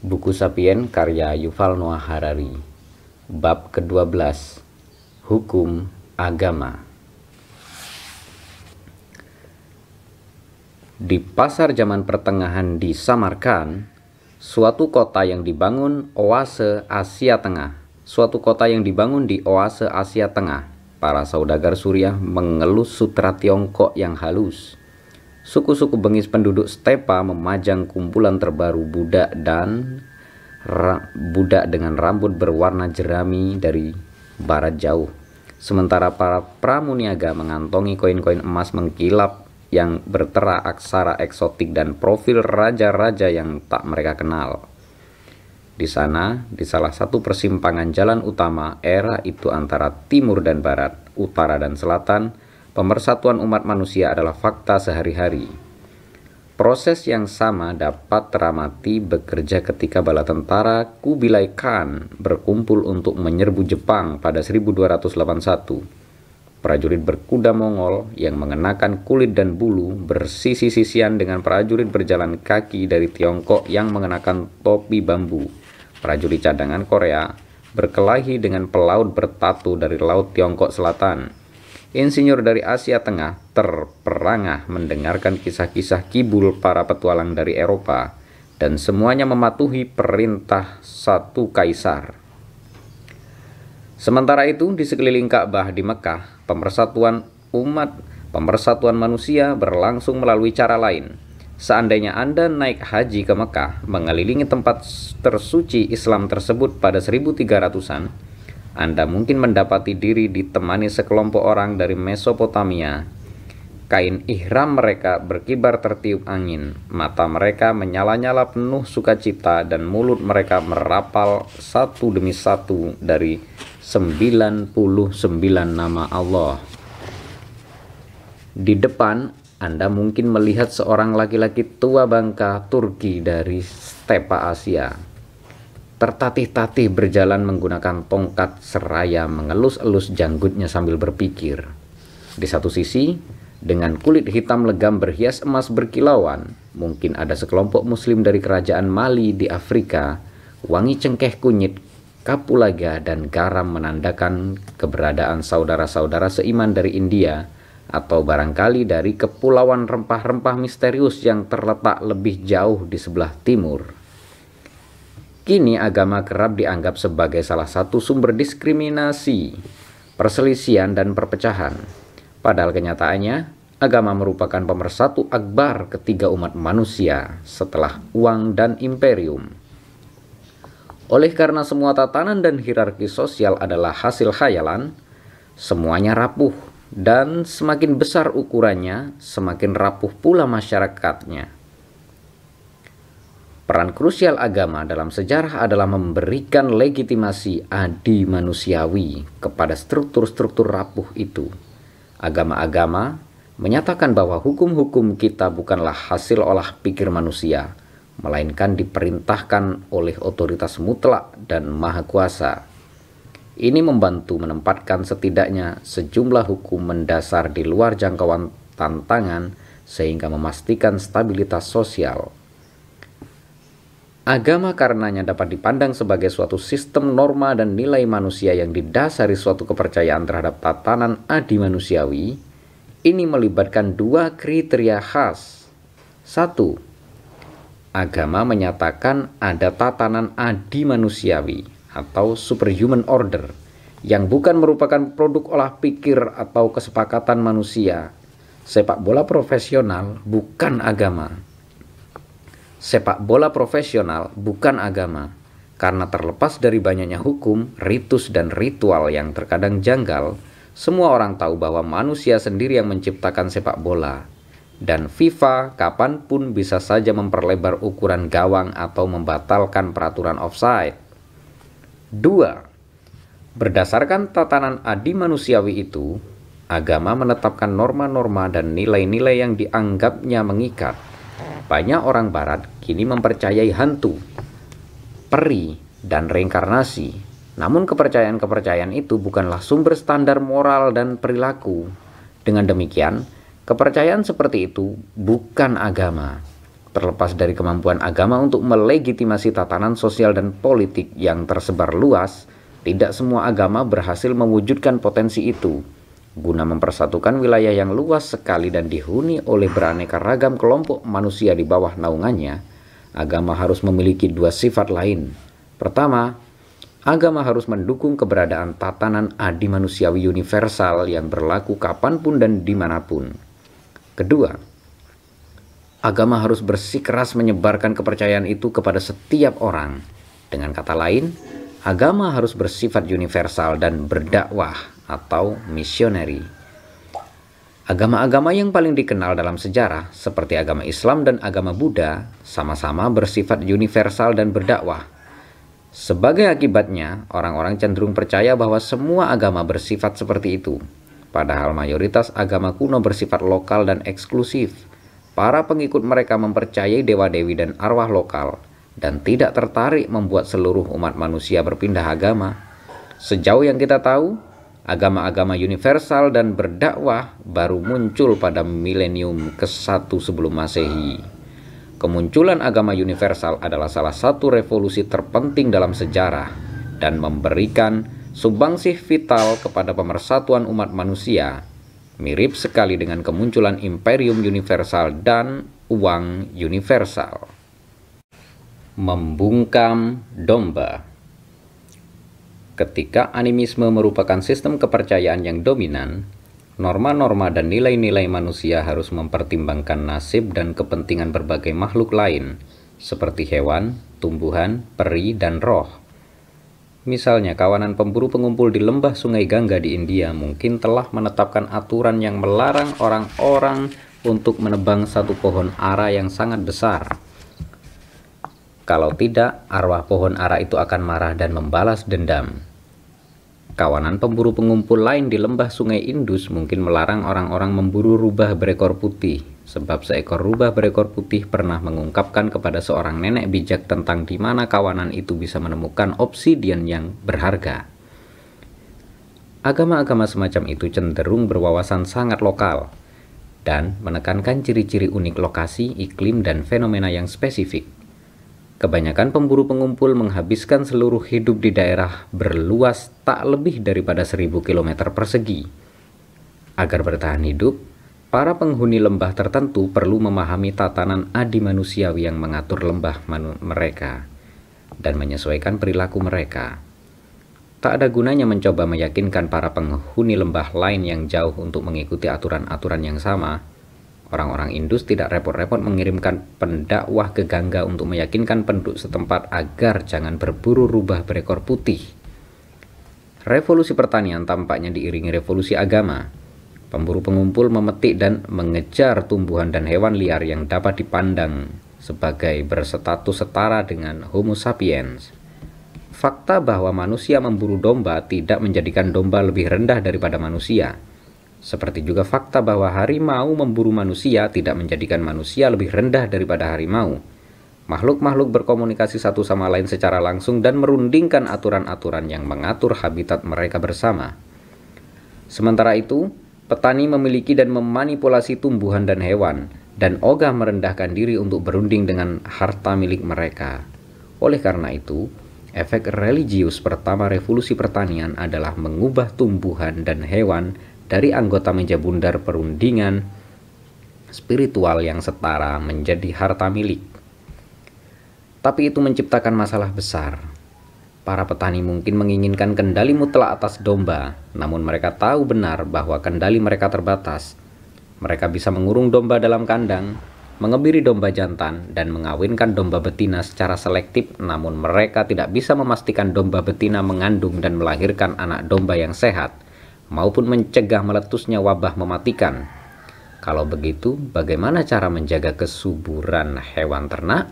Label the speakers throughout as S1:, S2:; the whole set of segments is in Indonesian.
S1: Buku Sapien karya Yuval Noah Harari Bab ke-12 Hukum Agama Di pasar zaman pertengahan di Samarkand, suatu kota yang dibangun oase Asia Tengah. Suatu kota yang dibangun di oase Asia Tengah, para saudagar Suriah mengelus sutra Tiongkok yang halus Suku-suku bengis penduduk stepa memajang kumpulan terbaru budak dan budak dengan rambut berwarna jerami dari barat jauh. Sementara para pramuniaga mengantongi koin-koin emas mengkilap yang bertera aksara eksotik dan profil raja-raja yang tak mereka kenal. Di sana, di salah satu persimpangan jalan utama, era itu antara timur dan barat, utara dan selatan, Pemersatuan umat manusia adalah fakta sehari-hari. Proses yang sama dapat teramati bekerja ketika bala tentara Kubilai Khan berkumpul untuk menyerbu Jepang pada 1281. Prajurit berkuda Mongol yang mengenakan kulit dan bulu bersisi-sisian dengan prajurit berjalan kaki dari Tiongkok yang mengenakan topi bambu. Prajurit cadangan Korea berkelahi dengan pelaut bertatu dari Laut Tiongkok Selatan insinyur dari Asia Tengah, terperangah mendengarkan kisah-kisah kibul para petualang dari Eropa, dan semuanya mematuhi perintah satu kaisar. Sementara itu, di sekeliling Ka'bah di Mekah, pemersatuan umat, pemersatuan manusia berlangsung melalui cara lain. Seandainya Anda naik haji ke Mekah, mengelilingi tempat tersuci Islam tersebut pada 1300-an, anda mungkin mendapati diri ditemani sekelompok orang dari Mesopotamia. Kain ihram mereka berkibar tertiup angin, mata mereka menyala-nyala penuh sukacita dan mulut mereka merapal satu demi satu dari 99 nama Allah. Di depan, Anda mungkin melihat seorang laki-laki tua bangka Turki dari stepa Asia tertatih-tatih berjalan menggunakan tongkat seraya mengelus-elus janggutnya sambil berpikir. Di satu sisi, dengan kulit hitam legam berhias emas berkilauan, mungkin ada sekelompok muslim dari kerajaan Mali di Afrika, wangi cengkeh kunyit, kapulaga, dan garam menandakan keberadaan saudara-saudara seiman dari India, atau barangkali dari kepulauan rempah-rempah misterius yang terletak lebih jauh di sebelah timur. Kini agama kerap dianggap sebagai salah satu sumber diskriminasi, perselisihan, dan perpecahan. Padahal kenyataannya, agama merupakan pemersatu akbar ketiga umat manusia setelah uang dan imperium. Oleh karena semua tatanan dan hierarki sosial adalah hasil khayalan, semuanya rapuh dan semakin besar ukurannya, semakin rapuh pula masyarakatnya. Peran krusial agama dalam sejarah adalah memberikan legitimasi adi manusiawi kepada struktur-struktur rapuh itu. Agama-agama menyatakan bahwa hukum-hukum kita bukanlah hasil olah pikir manusia, melainkan diperintahkan oleh otoritas mutlak dan maha kuasa. Ini membantu menempatkan setidaknya sejumlah hukum mendasar di luar jangkauan tantangan sehingga memastikan stabilitas sosial Agama karenanya dapat dipandang sebagai suatu sistem norma dan nilai manusia yang didasari suatu kepercayaan terhadap tatanan adi manusiawi. Ini melibatkan dua kriteria khas. Satu, agama menyatakan ada tatanan adi manusiawi atau superhuman order yang bukan merupakan produk olah pikir atau kesepakatan manusia. Sepak bola profesional bukan agama Sepak bola profesional bukan agama, karena terlepas dari banyaknya hukum, ritus, dan ritual yang terkadang janggal, semua orang tahu bahwa manusia sendiri yang menciptakan sepak bola. Dan FIFA kapanpun bisa saja memperlebar ukuran gawang atau membatalkan peraturan offside. 2. Berdasarkan tatanan adi manusiawi itu, agama menetapkan norma-norma dan nilai-nilai yang dianggapnya mengikat. Banyak orang barat kini mempercayai hantu, peri, dan reinkarnasi. Namun kepercayaan-kepercayaan itu bukanlah sumber standar moral dan perilaku. Dengan demikian, kepercayaan seperti itu bukan agama. Terlepas dari kemampuan agama untuk melegitimasi tatanan sosial dan politik yang tersebar luas, tidak semua agama berhasil mewujudkan potensi itu guna mempersatukan wilayah yang luas sekali dan dihuni oleh beraneka ragam kelompok manusia di bawah naungannya, agama harus memiliki dua sifat lain. Pertama, agama harus mendukung keberadaan tatanan adi manusiawi universal yang berlaku kapanpun dan dimanapun. Kedua, agama harus bersikeras menyebarkan kepercayaan itu kepada setiap orang. Dengan kata lain, agama harus bersifat universal dan berdakwah atau misioneri. Agama-agama yang paling dikenal dalam sejarah, seperti agama Islam dan agama Buddha, sama-sama bersifat universal dan berdakwah. Sebagai akibatnya, orang-orang cenderung percaya bahwa semua agama bersifat seperti itu. Padahal mayoritas agama kuno bersifat lokal dan eksklusif. Para pengikut mereka mempercayai dewa-dewi dan arwah lokal, dan tidak tertarik membuat seluruh umat manusia berpindah agama. Sejauh yang kita tahu, agama-agama universal dan berdakwah baru muncul pada milenium ke-1 sebelum Masehi. Kemunculan agama universal adalah salah satu revolusi terpenting dalam sejarah dan memberikan sumbangsih vital kepada pemersatuan umat manusia, mirip sekali dengan kemunculan imperium universal dan uang universal. Membungkam domba Ketika animisme merupakan sistem kepercayaan yang dominan, norma-norma dan nilai-nilai manusia harus mempertimbangkan nasib dan kepentingan berbagai makhluk lain, seperti hewan, tumbuhan, peri, dan roh. Misalnya, kawanan pemburu pengumpul di lembah Sungai Gangga di India mungkin telah menetapkan aturan yang melarang orang-orang untuk menebang satu pohon ara yang sangat besar. Kalau tidak, arwah pohon ara itu akan marah dan membalas dendam. Kawanan pemburu pengumpul lain di lembah sungai Indus mungkin melarang orang-orang memburu rubah berekor putih, sebab seekor rubah berekor putih pernah mengungkapkan kepada seorang nenek bijak tentang di mana kawanan itu bisa menemukan obsidian yang berharga. Agama-agama semacam itu cenderung berwawasan sangat lokal dan menekankan ciri-ciri unik lokasi, iklim, dan fenomena yang spesifik. Kebanyakan pemburu pengumpul menghabiskan seluruh hidup di daerah berluas tak lebih daripada 1000 km persegi. Agar bertahan hidup, para penghuni lembah tertentu perlu memahami tatanan adi manusiawi yang mengatur lembah mereka dan menyesuaikan perilaku mereka. Tak ada gunanya mencoba meyakinkan para penghuni lembah lain yang jauh untuk mengikuti aturan-aturan yang sama Orang-orang Indus tidak repot-repot mengirimkan pendakwah ke Gangga untuk meyakinkan penduduk setempat agar jangan berburu rubah berekor putih. Revolusi pertanian tampaknya diiringi revolusi agama. Pemburu pengumpul memetik dan mengejar tumbuhan dan hewan liar yang dapat dipandang sebagai berstatus setara dengan Homo sapiens. Fakta bahwa manusia memburu domba tidak menjadikan domba lebih rendah daripada manusia seperti juga fakta bahwa harimau memburu manusia tidak menjadikan manusia lebih rendah daripada harimau. Makhluk-makhluk berkomunikasi satu sama lain secara langsung dan merundingkan aturan-aturan yang mengatur habitat mereka bersama. Sementara itu, petani memiliki dan memanipulasi tumbuhan dan hewan, dan ogah merendahkan diri untuk berunding dengan harta milik mereka. Oleh karena itu, efek religius pertama revolusi pertanian adalah mengubah tumbuhan dan hewan dari anggota meja bundar perundingan spiritual yang setara menjadi harta milik. Tapi itu menciptakan masalah besar. Para petani mungkin menginginkan kendali mutlak atas domba, namun mereka tahu benar bahwa kendali mereka terbatas. Mereka bisa mengurung domba dalam kandang, mengebiri domba jantan, dan mengawinkan domba betina secara selektif, namun mereka tidak bisa memastikan domba betina mengandung dan melahirkan anak domba yang sehat – maupun mencegah meletusnya wabah mematikan. Kalau begitu, bagaimana cara menjaga kesuburan hewan ternak?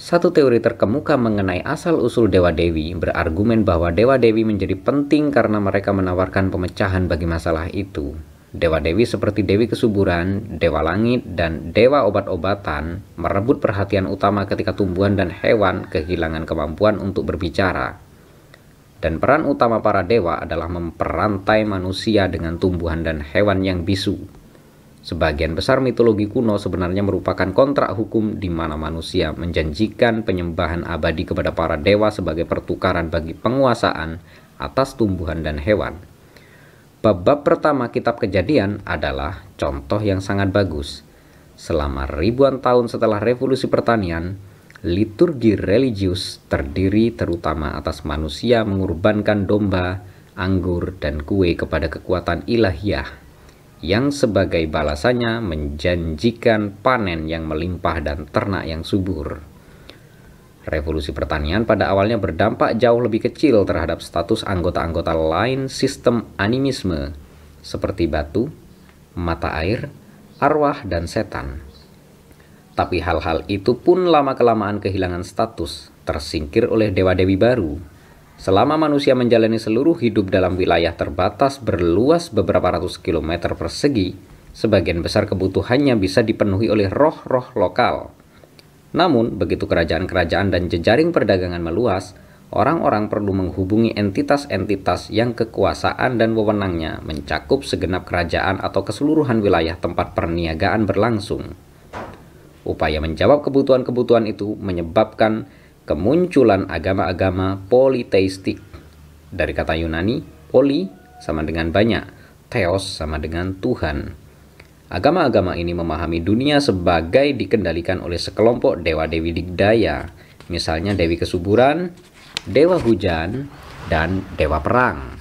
S1: Satu teori terkemuka mengenai asal-usul Dewa Dewi berargumen bahwa Dewa Dewi menjadi penting karena mereka menawarkan pemecahan bagi masalah itu. Dewa Dewi seperti Dewi Kesuburan, Dewa Langit, dan Dewa Obat-Obatan merebut perhatian utama ketika tumbuhan dan hewan kehilangan kemampuan untuk berbicara. Dan peran utama para dewa adalah memperantai manusia dengan tumbuhan dan hewan yang bisu. Sebagian besar mitologi kuno sebenarnya merupakan kontrak hukum di mana manusia menjanjikan penyembahan abadi kepada para dewa sebagai pertukaran bagi penguasaan atas tumbuhan dan hewan. Bab-bab pertama kitab kejadian adalah contoh yang sangat bagus. Selama ribuan tahun setelah revolusi pertanian, liturgi religius terdiri terutama atas manusia mengorbankan domba, anggur, dan kue kepada kekuatan ilahiyah yang sebagai balasannya menjanjikan panen yang melimpah dan ternak yang subur. Revolusi pertanian pada awalnya berdampak jauh lebih kecil terhadap status anggota-anggota lain sistem animisme seperti batu, mata air, arwah, dan setan. Tapi hal-hal itu pun lama-kelamaan kehilangan status, tersingkir oleh dewa-dewi baru. Selama manusia menjalani seluruh hidup dalam wilayah terbatas berluas beberapa ratus kilometer persegi, sebagian besar kebutuhannya bisa dipenuhi oleh roh-roh lokal. Namun, begitu kerajaan-kerajaan dan jejaring perdagangan meluas, orang-orang perlu menghubungi entitas-entitas yang kekuasaan dan wewenangnya mencakup segenap kerajaan atau keseluruhan wilayah tempat perniagaan berlangsung. Upaya menjawab kebutuhan-kebutuhan itu menyebabkan kemunculan agama-agama politeistik. Dari kata Yunani, poli sama dengan banyak, theos sama dengan Tuhan. Agama-agama ini memahami dunia sebagai dikendalikan oleh sekelompok dewa-dewi digdaya, misalnya dewi kesuburan, dewa hujan, dan dewa perang.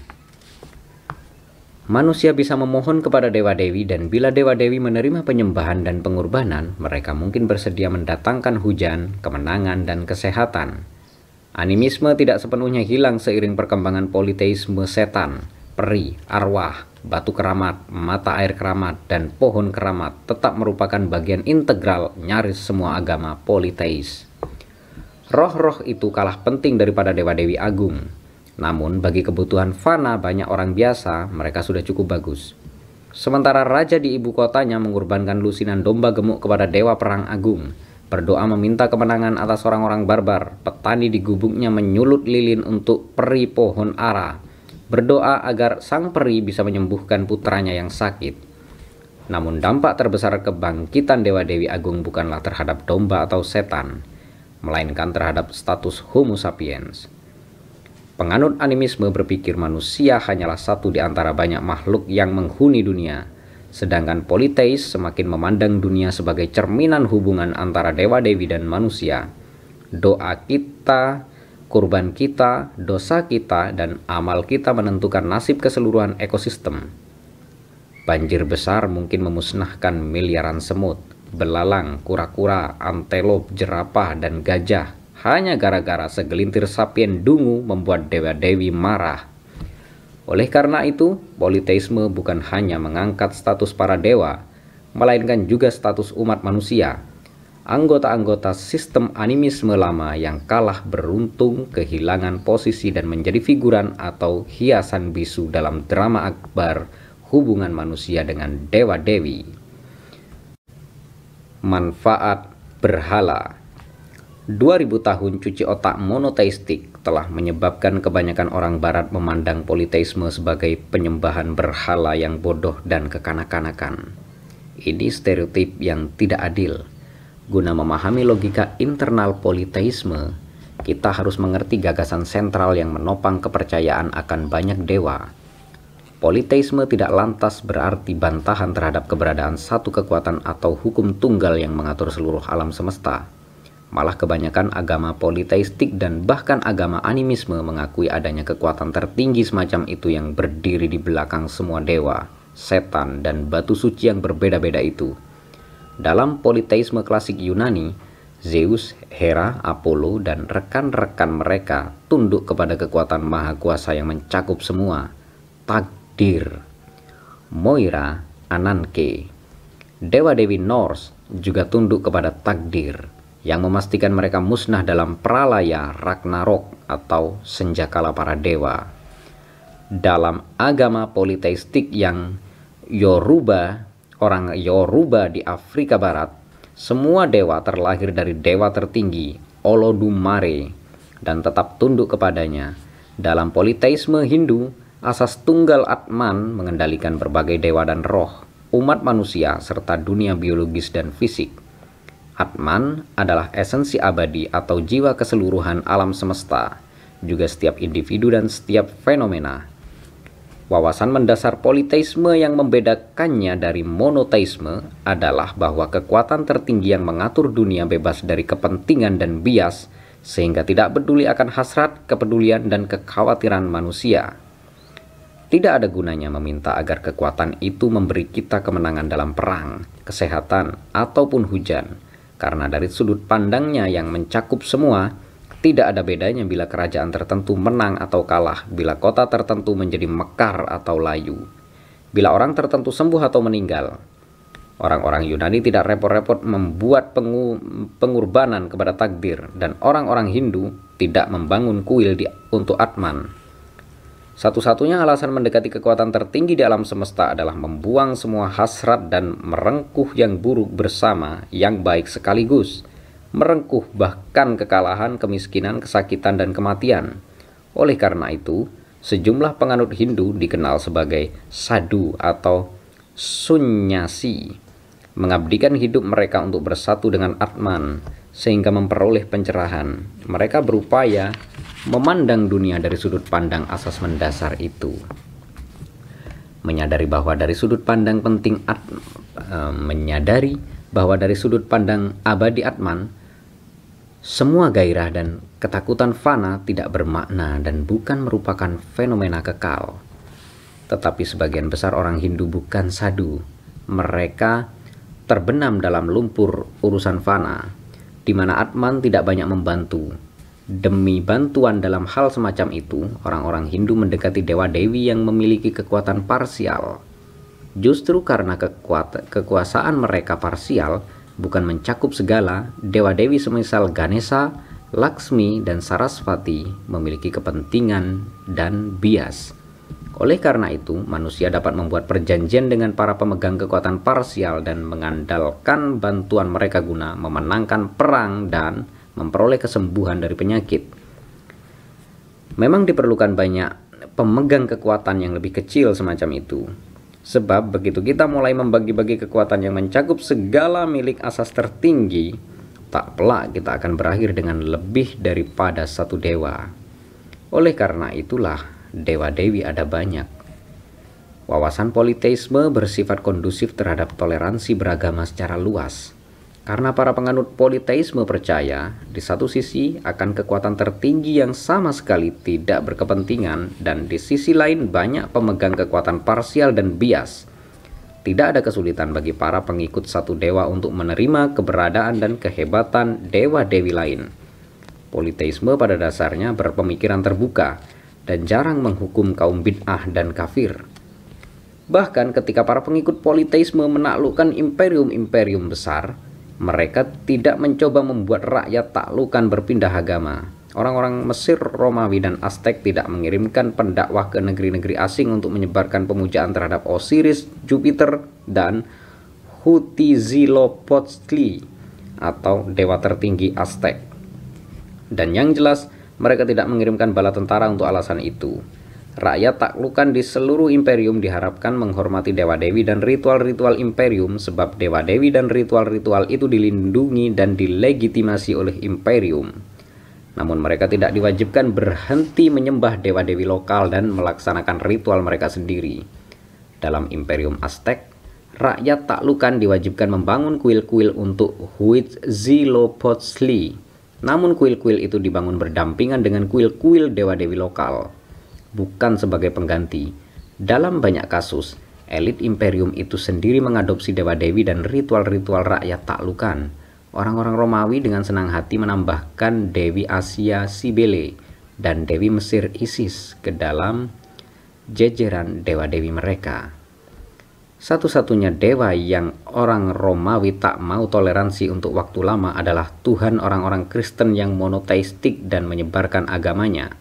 S1: Manusia bisa memohon kepada dewa-dewi dan bila dewa-dewi menerima penyembahan dan pengorbanan, mereka mungkin bersedia mendatangkan hujan, kemenangan, dan kesehatan. Animisme tidak sepenuhnya hilang seiring perkembangan politeisme setan, peri, arwah, batu keramat, mata air keramat, dan pohon keramat tetap merupakan bagian integral nyaris semua agama politeis. Roh-roh itu kalah penting daripada dewa-dewi agung, namun bagi kebutuhan Fana banyak orang biasa, mereka sudah cukup bagus. Sementara raja di ibu kotanya mengorbankan lusinan domba gemuk kepada dewa perang agung. Berdoa meminta kemenangan atas orang-orang barbar, petani di gubuknya menyulut lilin untuk peri pohon ara. Berdoa agar sang peri bisa menyembuhkan putranya yang sakit. Namun dampak terbesar kebangkitan Dewa Dewi Agung bukanlah terhadap domba atau setan, melainkan terhadap status Homo sapiens. Penganut animisme berpikir manusia hanyalah satu di antara banyak makhluk yang menghuni dunia, sedangkan politeis semakin memandang dunia sebagai cerminan hubungan antara dewa-dewi dan manusia. Doa kita, kurban kita, dosa kita, dan amal kita menentukan nasib keseluruhan ekosistem. Banjir besar mungkin memusnahkan miliaran semut, belalang, kura-kura, antelop, jerapah, dan gajah hanya gara-gara segelintir sapien dungu membuat dewa-dewi marah. Oleh karena itu, politeisme bukan hanya mengangkat status para dewa, melainkan juga status umat manusia. Anggota-anggota sistem animisme lama yang kalah beruntung kehilangan posisi dan menjadi figuran atau hiasan bisu dalam drama akbar hubungan manusia dengan dewa-dewi. Manfaat berhala 2000 tahun cuci otak monoteistik telah menyebabkan kebanyakan orang barat memandang politeisme sebagai penyembahan berhala yang bodoh dan kekanak-kanakan. Ini stereotip yang tidak adil. Guna memahami logika internal politeisme, kita harus mengerti gagasan sentral yang menopang kepercayaan akan banyak dewa. Politeisme tidak lantas berarti bantahan terhadap keberadaan satu kekuatan atau hukum tunggal yang mengatur seluruh alam semesta Malah kebanyakan agama politeistik dan bahkan agama animisme mengakui adanya kekuatan tertinggi semacam itu yang berdiri di belakang semua dewa, setan, dan batu suci yang berbeda-beda itu. Dalam politeisme klasik Yunani, Zeus, Hera, Apollo, dan rekan-rekan mereka tunduk kepada kekuatan maha kuasa yang mencakup semua, takdir. Moira, Ananke. Dewa-dewi Norse juga tunduk kepada takdir yang memastikan mereka musnah dalam pralaya Ragnarok atau senjakala para dewa. Dalam agama politeistik yang Yoruba, orang Yoruba di Afrika Barat, semua dewa terlahir dari dewa tertinggi, Olodumare, dan tetap tunduk kepadanya. Dalam politeisme Hindu, asas tunggal Atman mengendalikan berbagai dewa dan roh, umat manusia, serta dunia biologis dan fisik. Atman adalah esensi abadi atau jiwa keseluruhan alam semesta, juga setiap individu dan setiap fenomena. Wawasan mendasar politeisme yang membedakannya dari monoteisme adalah bahwa kekuatan tertinggi yang mengatur dunia bebas dari kepentingan dan bias, sehingga tidak peduli akan hasrat, kepedulian, dan kekhawatiran manusia. Tidak ada gunanya meminta agar kekuatan itu memberi kita kemenangan dalam perang, kesehatan, ataupun hujan karena dari sudut pandangnya yang mencakup semua, tidak ada bedanya bila kerajaan tertentu menang atau kalah, bila kota tertentu menjadi mekar atau layu, bila orang tertentu sembuh atau meninggal. Orang-orang Yunani tidak repot-repot membuat pengu pengorbanan kepada takdir, dan orang-orang Hindu tidak membangun kuil di, untuk Atman. Satu-satunya alasan mendekati kekuatan tertinggi di alam semesta adalah membuang semua hasrat dan merengkuh yang buruk bersama, yang baik sekaligus. Merengkuh bahkan kekalahan, kemiskinan, kesakitan, dan kematian. Oleh karena itu, sejumlah penganut Hindu dikenal sebagai sadhu atau sunyasi, mengabdikan hidup mereka untuk bersatu dengan Atman, sehingga memperoleh pencerahan. Mereka berupaya memandang dunia dari sudut pandang asas mendasar itu. Menyadari bahwa dari sudut pandang penting at, e, menyadari bahwa dari sudut pandang abadi Atman semua gairah dan ketakutan fana tidak bermakna dan bukan merupakan fenomena kekal. Tetapi sebagian besar orang Hindu bukan sadu. Mereka terbenam dalam lumpur urusan fana di mana Atman tidak banyak membantu. Demi bantuan dalam hal semacam itu, orang-orang Hindu mendekati Dewa Dewi yang memiliki kekuatan parsial. Justru karena kekuasaan mereka parsial, bukan mencakup segala, Dewa Dewi semisal Ganesha, Laksmi, dan Sarasvati memiliki kepentingan dan bias oleh karena itu, manusia dapat membuat perjanjian dengan para pemegang kekuatan parsial dan mengandalkan bantuan mereka guna memenangkan perang dan memperoleh kesembuhan dari penyakit. Memang diperlukan banyak pemegang kekuatan yang lebih kecil semacam itu, Sebab begitu kita mulai membagi-bagi kekuatan yang mencakup segala milik asas tertinggi, tak pelak kita akan berakhir dengan lebih daripada satu dewa. Oleh karena itulah, dewa-dewi ada banyak. Wawasan politeisme bersifat kondusif terhadap toleransi beragama secara luas, karena para penganut politeisme percaya, di satu sisi akan kekuatan tertinggi yang sama sekali tidak berkepentingan, dan di sisi lain banyak pemegang kekuatan parsial dan bias. Tidak ada kesulitan bagi para pengikut satu dewa untuk menerima keberadaan dan kehebatan dewa-dewi lain. Politeisme pada dasarnya berpemikiran terbuka, dan jarang menghukum kaum bid'ah dan kafir. Bahkan ketika para pengikut politeisme menaklukkan imperium-imperium besar, mereka tidak mencoba membuat rakyat taklukan berpindah agama. Orang-orang Mesir, Romawi, dan Aztec tidak mengirimkan pendakwah ke negeri-negeri asing untuk menyebarkan pemujaan terhadap Osiris, Jupiter, dan Huitzilopochtli atau dewa tertinggi Aztec. Dan yang jelas, mereka tidak mengirimkan bala tentara untuk alasan itu. Rakyat taklukan di seluruh imperium diharapkan menghormati dewa-dewi dan ritual-ritual imperium sebab dewa-dewi dan ritual-ritual itu dilindungi dan dilegitimasi oleh imperium. Namun mereka tidak diwajibkan berhenti menyembah dewa-dewi lokal dan melaksanakan ritual mereka sendiri. Dalam imperium Aztec, rakyat taklukan diwajibkan membangun kuil-kuil untuk Huitzilopochtli namun kuil-kuil itu dibangun berdampingan dengan kuil-kuil dewa-dewi lokal, bukan sebagai pengganti. Dalam banyak kasus, elit imperium itu sendiri mengadopsi dewa-dewi dan ritual-ritual rakyat taklukan. Orang-orang Romawi dengan senang hati menambahkan Dewi Asia Sibele dan Dewi Mesir Isis ke dalam jejeran dewa-dewi mereka. Satu-satunya dewa yang orang Romawi tak mau toleransi untuk waktu lama adalah Tuhan orang-orang Kristen yang monoteistik dan menyebarkan agamanya.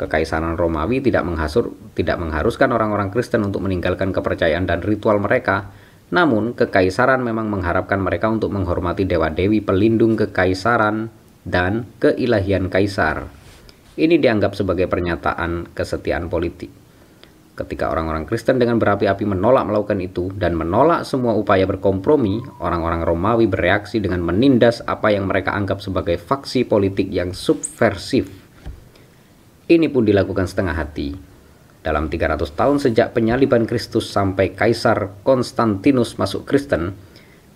S1: Kekaisaran Romawi tidak menghasur, tidak mengharuskan orang-orang Kristen untuk meninggalkan kepercayaan dan ritual mereka, namun kekaisaran memang mengharapkan mereka untuk menghormati dewa-dewi pelindung kekaisaran dan keilahian kaisar. Ini dianggap sebagai pernyataan kesetiaan politik. Ketika orang-orang Kristen dengan berapi-api menolak melakukan itu dan menolak semua upaya berkompromi, orang-orang Romawi bereaksi dengan menindas apa yang mereka anggap sebagai faksi politik yang subversif. Ini pun dilakukan setengah hati. Dalam 300 tahun sejak penyaliban Kristus sampai Kaisar Konstantinus masuk Kristen,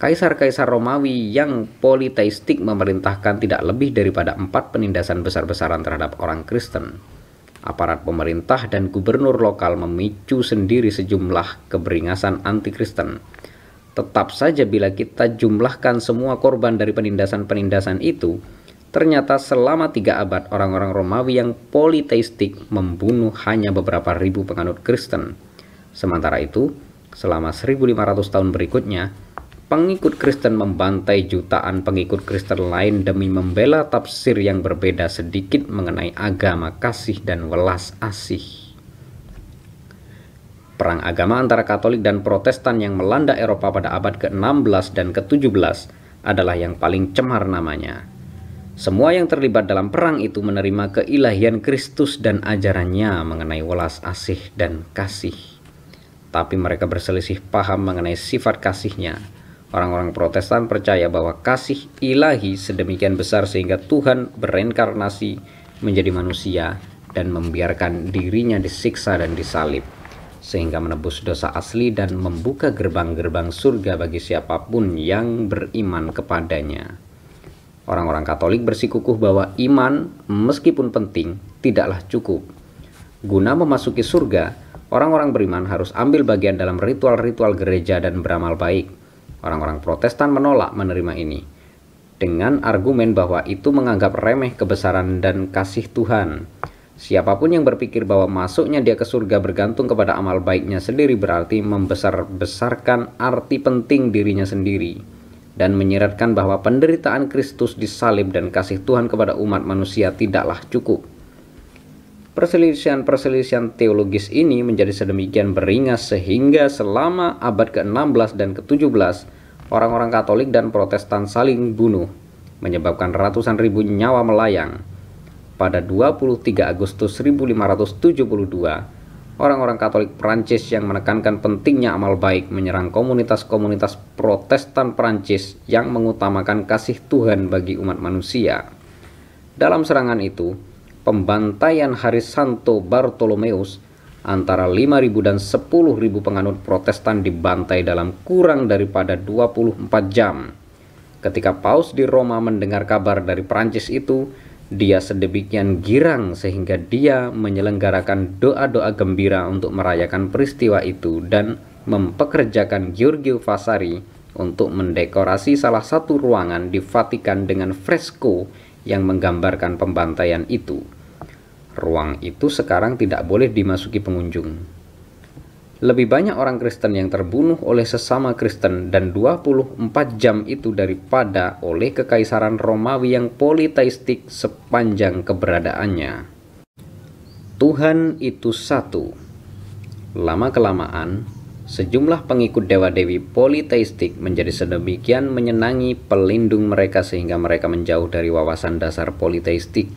S1: kaisar-kaisar Romawi yang politeistik memerintahkan tidak lebih daripada empat penindasan besar-besaran terhadap orang Kristen aparat pemerintah dan gubernur lokal memicu sendiri sejumlah keberingasan anti-Kristen. Tetap saja bila kita jumlahkan semua korban dari penindasan-penindasan itu, ternyata selama tiga abad orang-orang Romawi yang politeistik membunuh hanya beberapa ribu penganut Kristen. Sementara itu, selama 1500 tahun berikutnya, Pengikut Kristen membantai jutaan pengikut Kristen lain demi membela tafsir yang berbeda sedikit mengenai agama kasih dan welas asih. Perang agama antara Katolik dan Protestan yang melanda Eropa pada abad ke-16 dan ke-17 adalah yang paling cemar namanya. Semua yang terlibat dalam perang itu menerima keilahian Kristus dan ajarannya mengenai welas asih dan kasih tapi mereka berselisih paham mengenai sifat kasihnya. Orang-orang Protestan percaya bahwa kasih ilahi sedemikian besar sehingga Tuhan bereinkarnasi menjadi manusia dan membiarkan dirinya disiksa dan disalib sehingga menebus dosa asli dan membuka gerbang-gerbang surga bagi siapapun yang beriman kepadanya. Orang-orang Katolik bersikukuh bahwa iman, meskipun penting, tidaklah cukup. Guna memasuki surga, orang-orang beriman harus ambil bagian dalam ritual-ritual gereja dan beramal baik. Orang-orang Protestan menolak menerima ini dengan argumen bahwa itu menganggap remeh kebesaran dan kasih Tuhan. Siapapun yang berpikir bahwa masuknya dia ke surga bergantung kepada amal baiknya sendiri berarti membesar-besarkan arti penting dirinya sendiri dan menyiratkan bahwa penderitaan Kristus disalib dan kasih Tuhan kepada umat manusia tidaklah cukup. Perselisihan-perselisihan teologis ini menjadi sedemikian beringas sehingga selama abad ke-16 dan ke-17, orang-orang Katolik dan Protestan saling bunuh, menyebabkan ratusan ribu nyawa melayang. Pada 23 Agustus 1572, orang-orang Katolik Prancis yang menekankan pentingnya amal baik menyerang komunitas-komunitas Protestan Prancis yang mengutamakan kasih Tuhan bagi umat manusia. Dalam serangan itu, pembantaian hari Santo Bartolomeus antara 5.000 dan 10.000 penganut protestan dibantai dalam kurang daripada 24 jam. Ketika Paus di Roma mendengar kabar dari Prancis itu, dia sedemikian girang sehingga dia menyelenggarakan doa-doa gembira untuk merayakan peristiwa itu dan mempekerjakan Giorgio Vasari untuk mendekorasi salah satu ruangan di Vatikan dengan fresko yang menggambarkan pembantaian itu. Ruang itu sekarang tidak boleh dimasuki pengunjung. Lebih banyak orang Kristen yang terbunuh oleh sesama Kristen dan 24 jam itu daripada oleh kekaisaran Romawi yang politeistik sepanjang keberadaannya. Tuhan itu satu. Lama-kelamaan, Sejumlah pengikut Dewa Dewi politeistik menjadi sedemikian menyenangi pelindung mereka sehingga mereka menjauh dari wawasan dasar politeistik.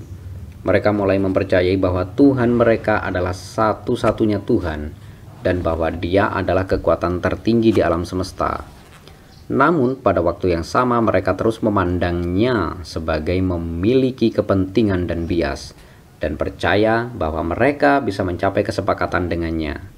S1: Mereka mulai mempercayai bahwa Tuhan mereka adalah satu-satunya Tuhan dan bahwa Dia adalah kekuatan tertinggi di alam semesta. Namun, pada waktu yang sama, mereka terus memandangnya sebagai memiliki kepentingan dan bias, dan percaya bahwa mereka bisa mencapai kesepakatan dengannya.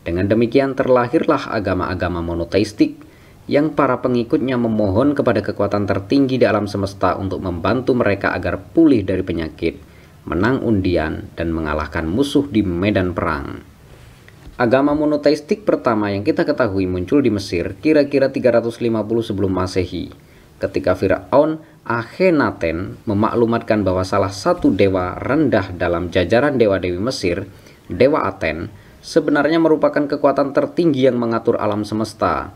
S1: Dengan demikian terlahirlah agama-agama monoteistik yang para pengikutnya memohon kepada kekuatan tertinggi di alam semesta untuk membantu mereka agar pulih dari penyakit, menang undian, dan mengalahkan musuh di medan perang. Agama monoteistik pertama yang kita ketahui muncul di Mesir kira-kira 350 sebelum masehi, ketika Fir'aun Akhenaten memaklumatkan bahwa salah satu dewa rendah dalam jajaran dewa-dewi Mesir, Dewa Aten, sebenarnya merupakan kekuatan tertinggi yang mengatur alam semesta.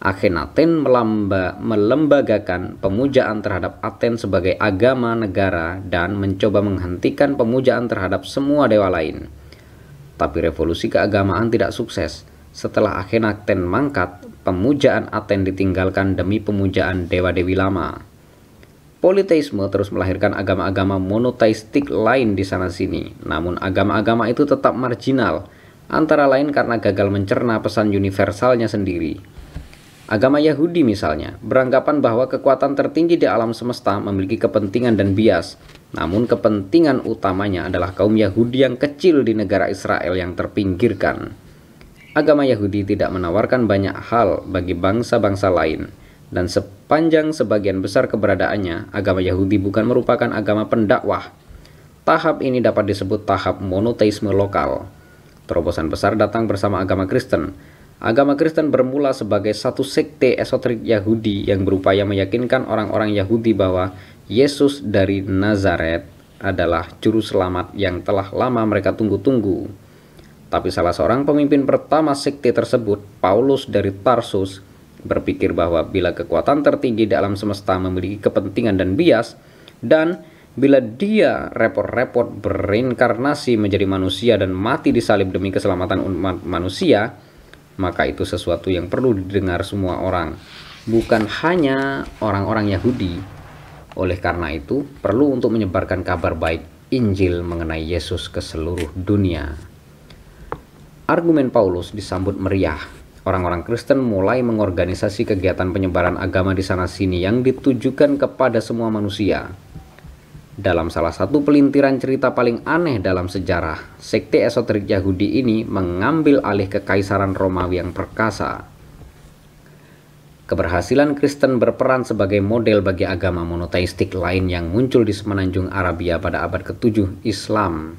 S1: Akhenaten melamba, melembagakan pemujaan terhadap Aten sebagai agama negara dan mencoba menghentikan pemujaan terhadap semua dewa lain. Tapi revolusi keagamaan tidak sukses. Setelah Akhenaten mangkat, pemujaan Aten ditinggalkan demi pemujaan dewa-dewi lama. Politeisme terus melahirkan agama-agama monoteistik lain di sana-sini, namun agama-agama itu tetap marginal – antara lain karena gagal mencerna pesan universalnya sendiri. Agama Yahudi misalnya, beranggapan bahwa kekuatan tertinggi di alam semesta memiliki kepentingan dan bias, namun kepentingan utamanya adalah kaum Yahudi yang kecil di negara Israel yang terpinggirkan. Agama Yahudi tidak menawarkan banyak hal bagi bangsa-bangsa lain, dan sepanjang sebagian besar keberadaannya, agama Yahudi bukan merupakan agama pendakwah. Tahap ini dapat disebut tahap monoteisme lokal, Terobosan besar datang bersama agama Kristen. Agama Kristen bermula sebagai satu sekte esoterik Yahudi yang berupaya meyakinkan orang-orang Yahudi bahwa Yesus dari Nazaret adalah juru selamat yang telah lama mereka tunggu-tunggu. Tapi salah seorang pemimpin pertama sekte tersebut, Paulus dari Tarsus, berpikir bahwa bila kekuatan tertinggi dalam semesta memiliki kepentingan dan bias, dan Bila dia repot-repot berinkarnasi menjadi manusia dan mati disalib demi keselamatan umat manusia, maka itu sesuatu yang perlu didengar semua orang, bukan hanya orang-orang Yahudi. Oleh karena itu, perlu untuk menyebarkan kabar baik Injil mengenai Yesus ke seluruh dunia. Argumen Paulus disambut meriah. Orang-orang Kristen mulai mengorganisasi kegiatan penyebaran agama di sana-sini yang ditujukan kepada semua manusia dalam salah satu pelintiran cerita paling aneh dalam sejarah, sekte esoterik Yahudi ini mengambil alih kekaisaran Romawi yang perkasa. Keberhasilan Kristen berperan sebagai model bagi agama monoteistik lain yang muncul di semenanjung Arabia pada abad ke-7 Islam.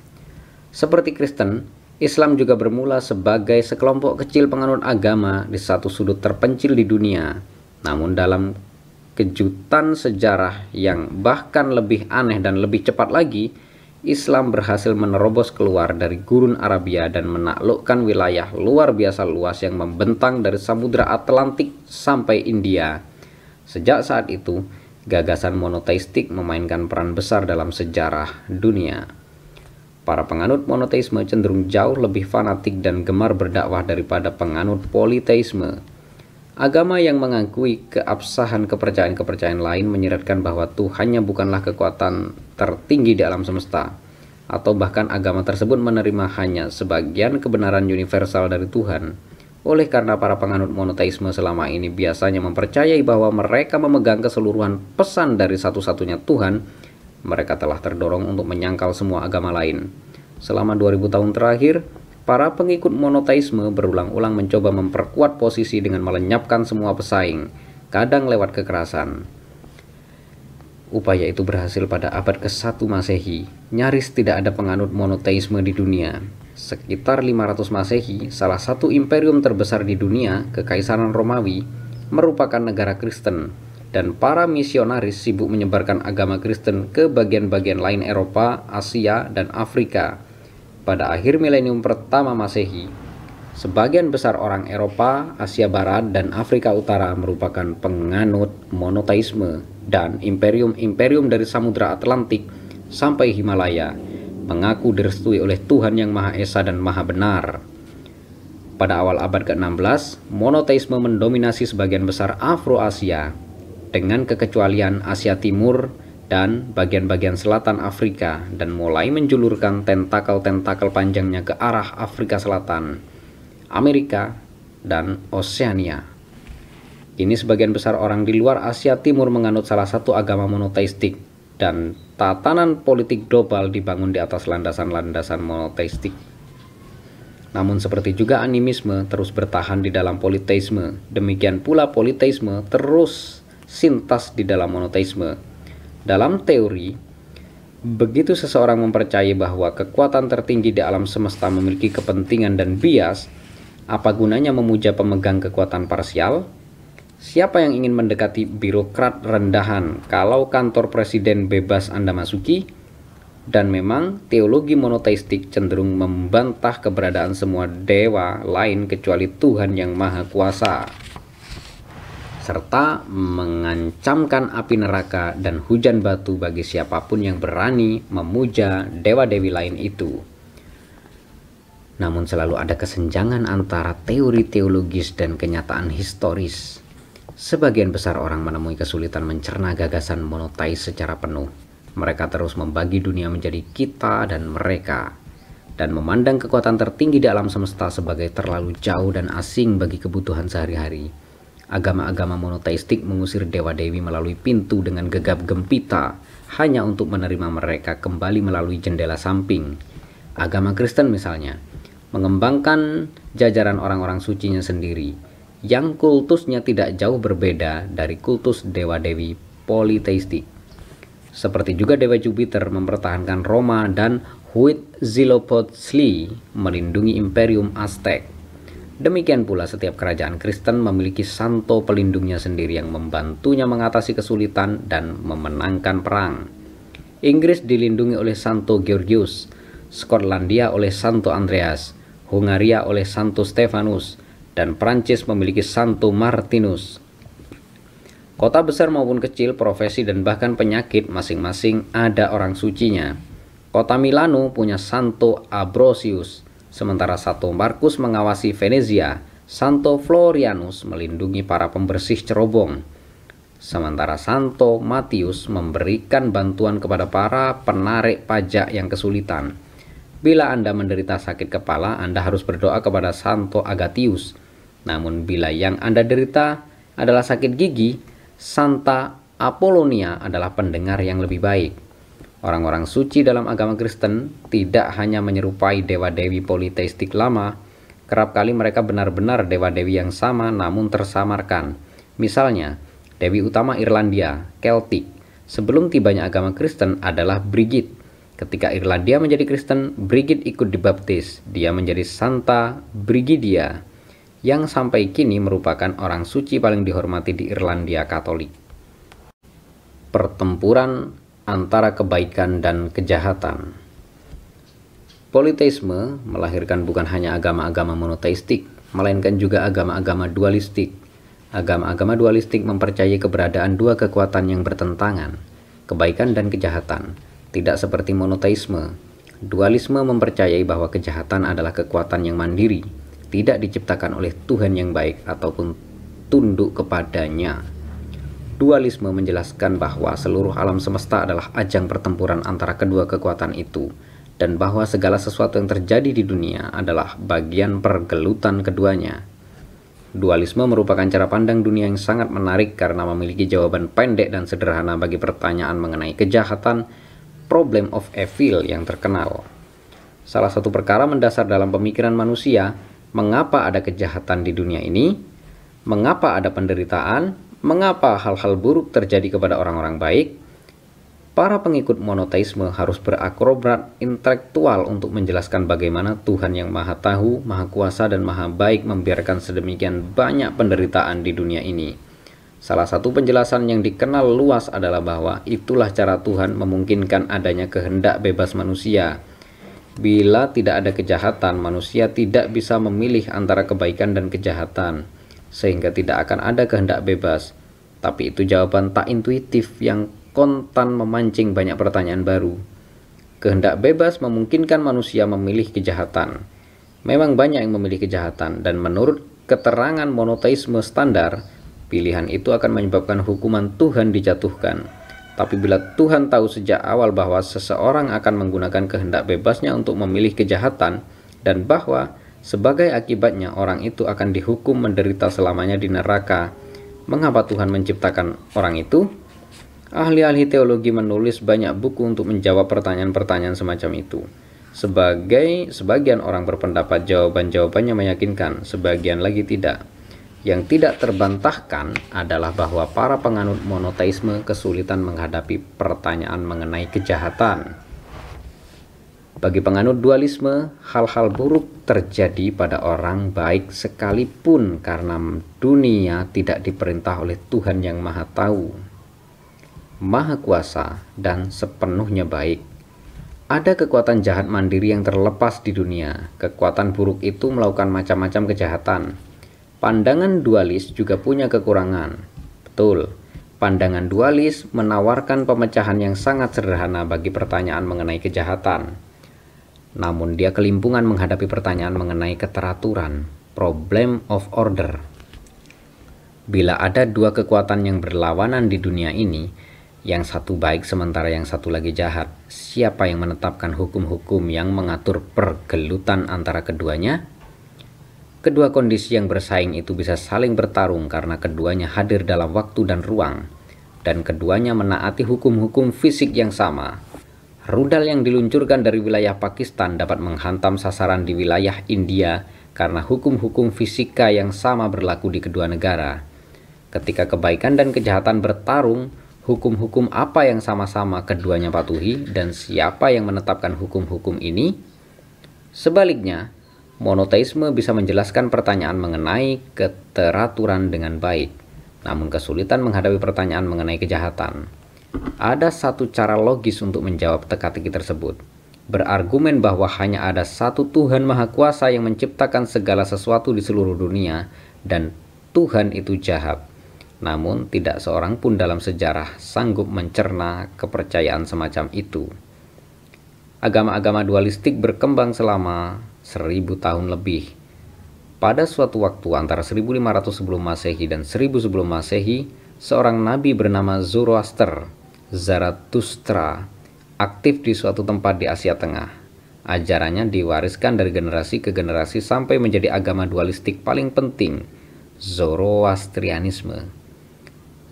S1: Seperti Kristen, Islam juga bermula sebagai sekelompok kecil penganut agama di satu sudut terpencil di dunia. Namun dalam kejutan sejarah yang bahkan lebih aneh dan lebih cepat lagi, Islam berhasil menerobos keluar dari gurun Arabia dan menaklukkan wilayah luar biasa luas yang membentang dari Samudra Atlantik sampai India. Sejak saat itu, gagasan monoteistik memainkan peran besar dalam sejarah dunia. Para penganut monoteisme cenderung jauh lebih fanatik dan gemar berdakwah daripada penganut politeisme. Agama yang mengakui keabsahan kepercayaan-kepercayaan lain menyeretkan bahwa Tuhannya bukanlah kekuatan tertinggi di alam semesta, atau bahkan agama tersebut menerima hanya sebagian kebenaran universal dari Tuhan. Oleh karena para penganut monoteisme selama ini biasanya mempercayai bahwa mereka memegang keseluruhan pesan dari satu-satunya Tuhan, mereka telah terdorong untuk menyangkal semua agama lain. Selama 2000 tahun terakhir, Para pengikut monoteisme berulang-ulang mencoba memperkuat posisi dengan melenyapkan semua pesaing, kadang lewat kekerasan. Upaya itu berhasil pada abad ke-1 Masehi. Nyaris tidak ada penganut monoteisme di dunia. Sekitar 500 Masehi, salah satu imperium terbesar di dunia, Kekaisaran Romawi, merupakan negara Kristen dan para misionaris sibuk menyebarkan agama Kristen ke bagian-bagian lain Eropa, Asia, dan Afrika pada akhir milenium pertama Masehi, sebagian besar orang Eropa, Asia Barat, dan Afrika Utara merupakan penganut monoteisme dan imperium-imperium dari Samudra Atlantik sampai Himalaya mengaku direstui oleh Tuhan Yang Maha Esa dan Maha Benar. Pada awal abad ke-16, monoteisme mendominasi sebagian besar Afro-Asia dengan kekecualian Asia Timur, dan bagian-bagian selatan Afrika dan mulai menjulurkan tentakel-tentakel panjangnya ke arah Afrika Selatan, Amerika, dan Oseania. Ini sebagian besar orang di luar Asia Timur menganut salah satu agama monoteistik dan tatanan politik global dibangun di atas landasan-landasan monoteistik. Namun seperti juga animisme terus bertahan di dalam politeisme, demikian pula politeisme terus sintas di dalam monoteisme dalam teori, begitu seseorang mempercayai bahwa kekuatan tertinggi di alam semesta memiliki kepentingan dan bias, apa gunanya memuja pemegang kekuatan parsial? Siapa yang ingin mendekati birokrat rendahan kalau kantor presiden bebas Anda masuki? Dan memang teologi monoteistik cenderung membantah keberadaan semua dewa lain kecuali Tuhan yang Maha Kuasa serta mengancamkan api neraka dan hujan batu bagi siapapun yang berani memuja dewa-dewi lain itu. Namun selalu ada kesenjangan antara teori teologis dan kenyataan historis. Sebagian besar orang menemui kesulitan mencerna gagasan monoteis secara penuh. Mereka terus membagi dunia menjadi kita dan mereka dan memandang kekuatan tertinggi di alam semesta sebagai terlalu jauh dan asing bagi kebutuhan sehari-hari Agama-agama monoteistik mengusir dewa-dewi melalui pintu dengan gegap gempita hanya untuk menerima mereka kembali melalui jendela samping. Agama Kristen misalnya, mengembangkan jajaran orang-orang sucinya sendiri yang kultusnya tidak jauh berbeda dari kultus dewa-dewi politeistik. Seperti juga dewa Jupiter mempertahankan Roma dan Zilopotsli melindungi imperium Aztec. Demikian pula setiap kerajaan Kristen memiliki santo pelindungnya sendiri yang membantunya mengatasi kesulitan dan memenangkan perang. Inggris dilindungi oleh Santo Georgius, Skotlandia oleh Santo Andreas, Hungaria oleh Santo Stefanus, dan Prancis memiliki Santo Martinus. Kota besar maupun kecil, profesi dan bahkan penyakit masing-masing ada orang sucinya. Kota Milano punya Santo Abrosius, Sementara Santo Markus mengawasi Venezia, Santo Florianus melindungi para pembersih cerobong. Sementara Santo Matius memberikan bantuan kepada para penarik pajak yang kesulitan. Bila Anda menderita sakit kepala, Anda harus berdoa kepada Santo Agatius. Namun bila yang Anda derita adalah sakit gigi, Santa Apolonia adalah pendengar yang lebih baik. Orang-orang suci dalam agama Kristen tidak hanya menyerupai dewa-dewi politeistik lama, kerap kali mereka benar-benar dewa-dewi yang sama namun tersamarkan. Misalnya, dewi utama Irlandia, Celtic, sebelum tibanya agama Kristen adalah Brigid. Ketika Irlandia menjadi Kristen, Brigid ikut dibaptis. Dia menjadi Santa Brigidia, yang sampai kini merupakan orang suci paling dihormati di Irlandia Katolik. Pertempuran antara kebaikan dan kejahatan. Politeisme melahirkan bukan hanya agama-agama monoteistik, melainkan juga agama-agama dualistik. Agama-agama dualistik mempercayai keberadaan dua kekuatan yang bertentangan, kebaikan dan kejahatan, tidak seperti monoteisme. Dualisme mempercayai bahwa kejahatan adalah kekuatan yang mandiri, tidak diciptakan oleh Tuhan yang baik ataupun tunduk kepadanya. Dualisme menjelaskan bahwa seluruh alam semesta adalah ajang pertempuran antara kedua kekuatan itu, dan bahwa segala sesuatu yang terjadi di dunia adalah bagian pergelutan keduanya. Dualisme merupakan cara pandang dunia yang sangat menarik karena memiliki jawaban pendek dan sederhana bagi pertanyaan mengenai kejahatan, problem of evil yang terkenal. Salah satu perkara mendasar dalam pemikiran manusia, mengapa ada kejahatan di dunia ini, mengapa ada penderitaan, mengapa hal-hal buruk terjadi kepada orang-orang baik, para pengikut monoteisme harus berakrobat intelektual untuk menjelaskan bagaimana Tuhan yang Maha Tahu, Maha Kuasa, dan Maha Baik membiarkan sedemikian banyak penderitaan di dunia ini. Salah satu penjelasan yang dikenal luas adalah bahwa itulah cara Tuhan memungkinkan adanya kehendak bebas manusia. Bila tidak ada kejahatan, manusia tidak bisa memilih antara kebaikan dan kejahatan sehingga tidak akan ada kehendak bebas. Tapi itu jawaban tak intuitif yang kontan memancing banyak pertanyaan baru. Kehendak bebas memungkinkan manusia memilih kejahatan. Memang banyak yang memilih kejahatan dan menurut keterangan monoteisme standar, pilihan itu akan menyebabkan hukuman Tuhan dijatuhkan. Tapi bila Tuhan tahu sejak awal bahwa seseorang akan menggunakan kehendak bebasnya untuk memilih kejahatan dan bahwa sebagai akibatnya, orang itu akan dihukum menderita selamanya di neraka. Mengapa Tuhan menciptakan orang itu? Ahli-ahli teologi menulis banyak buku untuk menjawab pertanyaan-pertanyaan semacam itu. Sebagai sebagian orang berpendapat jawaban-jawabannya meyakinkan, sebagian lagi tidak. Yang tidak terbantahkan adalah bahwa para penganut monoteisme kesulitan menghadapi pertanyaan mengenai kejahatan. Bagi penganut dualisme, hal-hal buruk terjadi pada orang baik sekalipun karena dunia tidak diperintah oleh Tuhan yang Maha Tahu, Maha Kuasa, dan sepenuhnya baik. Ada kekuatan jahat mandiri yang terlepas di dunia. Kekuatan buruk itu melakukan macam-macam kejahatan. Pandangan dualis juga punya kekurangan. Betul, pandangan dualis menawarkan pemecahan yang sangat sederhana bagi pertanyaan mengenai kejahatan namun dia kelimpungan menghadapi pertanyaan mengenai keteraturan, problem of order. Bila ada dua kekuatan yang berlawanan di dunia ini, yang satu baik sementara yang satu lagi jahat. Siapa yang menetapkan hukum-hukum yang mengatur pergelutan antara keduanya? Kedua kondisi yang bersaing itu bisa saling bertarung karena keduanya hadir dalam waktu dan ruang, dan keduanya menaati hukum-hukum fisik yang sama. Rudal yang diluncurkan dari wilayah Pakistan dapat menghantam sasaran di wilayah India karena hukum-hukum fisika yang sama berlaku di kedua negara. Ketika kebaikan dan kejahatan bertarung, hukum-hukum apa yang sama-sama keduanya patuhi dan siapa yang menetapkan hukum-hukum ini? Sebaliknya, monoteisme bisa menjelaskan pertanyaan mengenai keteraturan dengan baik, namun kesulitan menghadapi pertanyaan mengenai kejahatan. Ada satu cara logis untuk menjawab teka-teki tersebut. Berargumen bahwa hanya ada satu Tuhan Maha Kuasa yang menciptakan segala sesuatu di seluruh dunia dan Tuhan itu jahat. Namun tidak seorang pun dalam sejarah sanggup mencerna kepercayaan semacam itu. Agama-agama dualistik berkembang selama seribu tahun lebih. Pada suatu waktu antara 1500 sebelum masehi dan 1000 sebelum masehi, seorang nabi bernama Zoroaster Zarathustra aktif di suatu tempat di Asia Tengah. Ajarannya diwariskan dari generasi ke generasi sampai menjadi agama dualistik paling penting, Zoroastrianisme.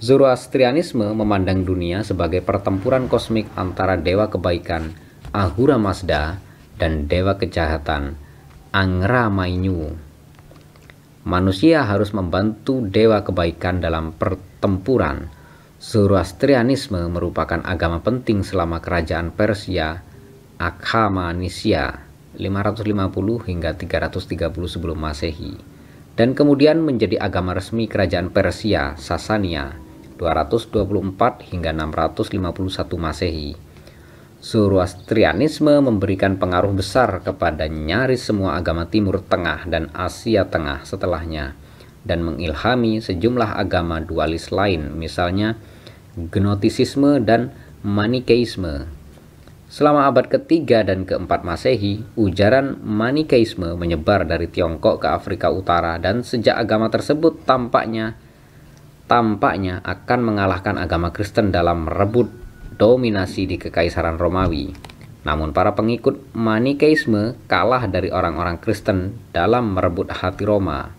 S1: Zoroastrianisme memandang dunia sebagai pertempuran kosmik antara dewa kebaikan, Ahura Mazda, dan dewa kejahatan, Angra Mainyu. Manusia harus membantu dewa kebaikan dalam pertempuran Zoroastrianisme merupakan agama penting selama kerajaan Persia Akhamanisia 550 hingga 330 sebelum Masehi dan kemudian menjadi agama resmi kerajaan Persia Sasania 224 hingga 651 Masehi. Zoroastrianisme memberikan pengaruh besar kepada nyaris semua agama Timur Tengah dan Asia Tengah setelahnya dan mengilhami sejumlah agama dualis lain, misalnya Gnotisisme dan Manikeisme. Selama abad ketiga dan keempat Masehi, ujaran Manikeisme menyebar dari Tiongkok ke Afrika Utara dan sejak agama tersebut tampaknya tampaknya akan mengalahkan agama Kristen dalam merebut dominasi di Kekaisaran Romawi. Namun para pengikut Manikeisme kalah dari orang-orang Kristen dalam merebut hati Roma.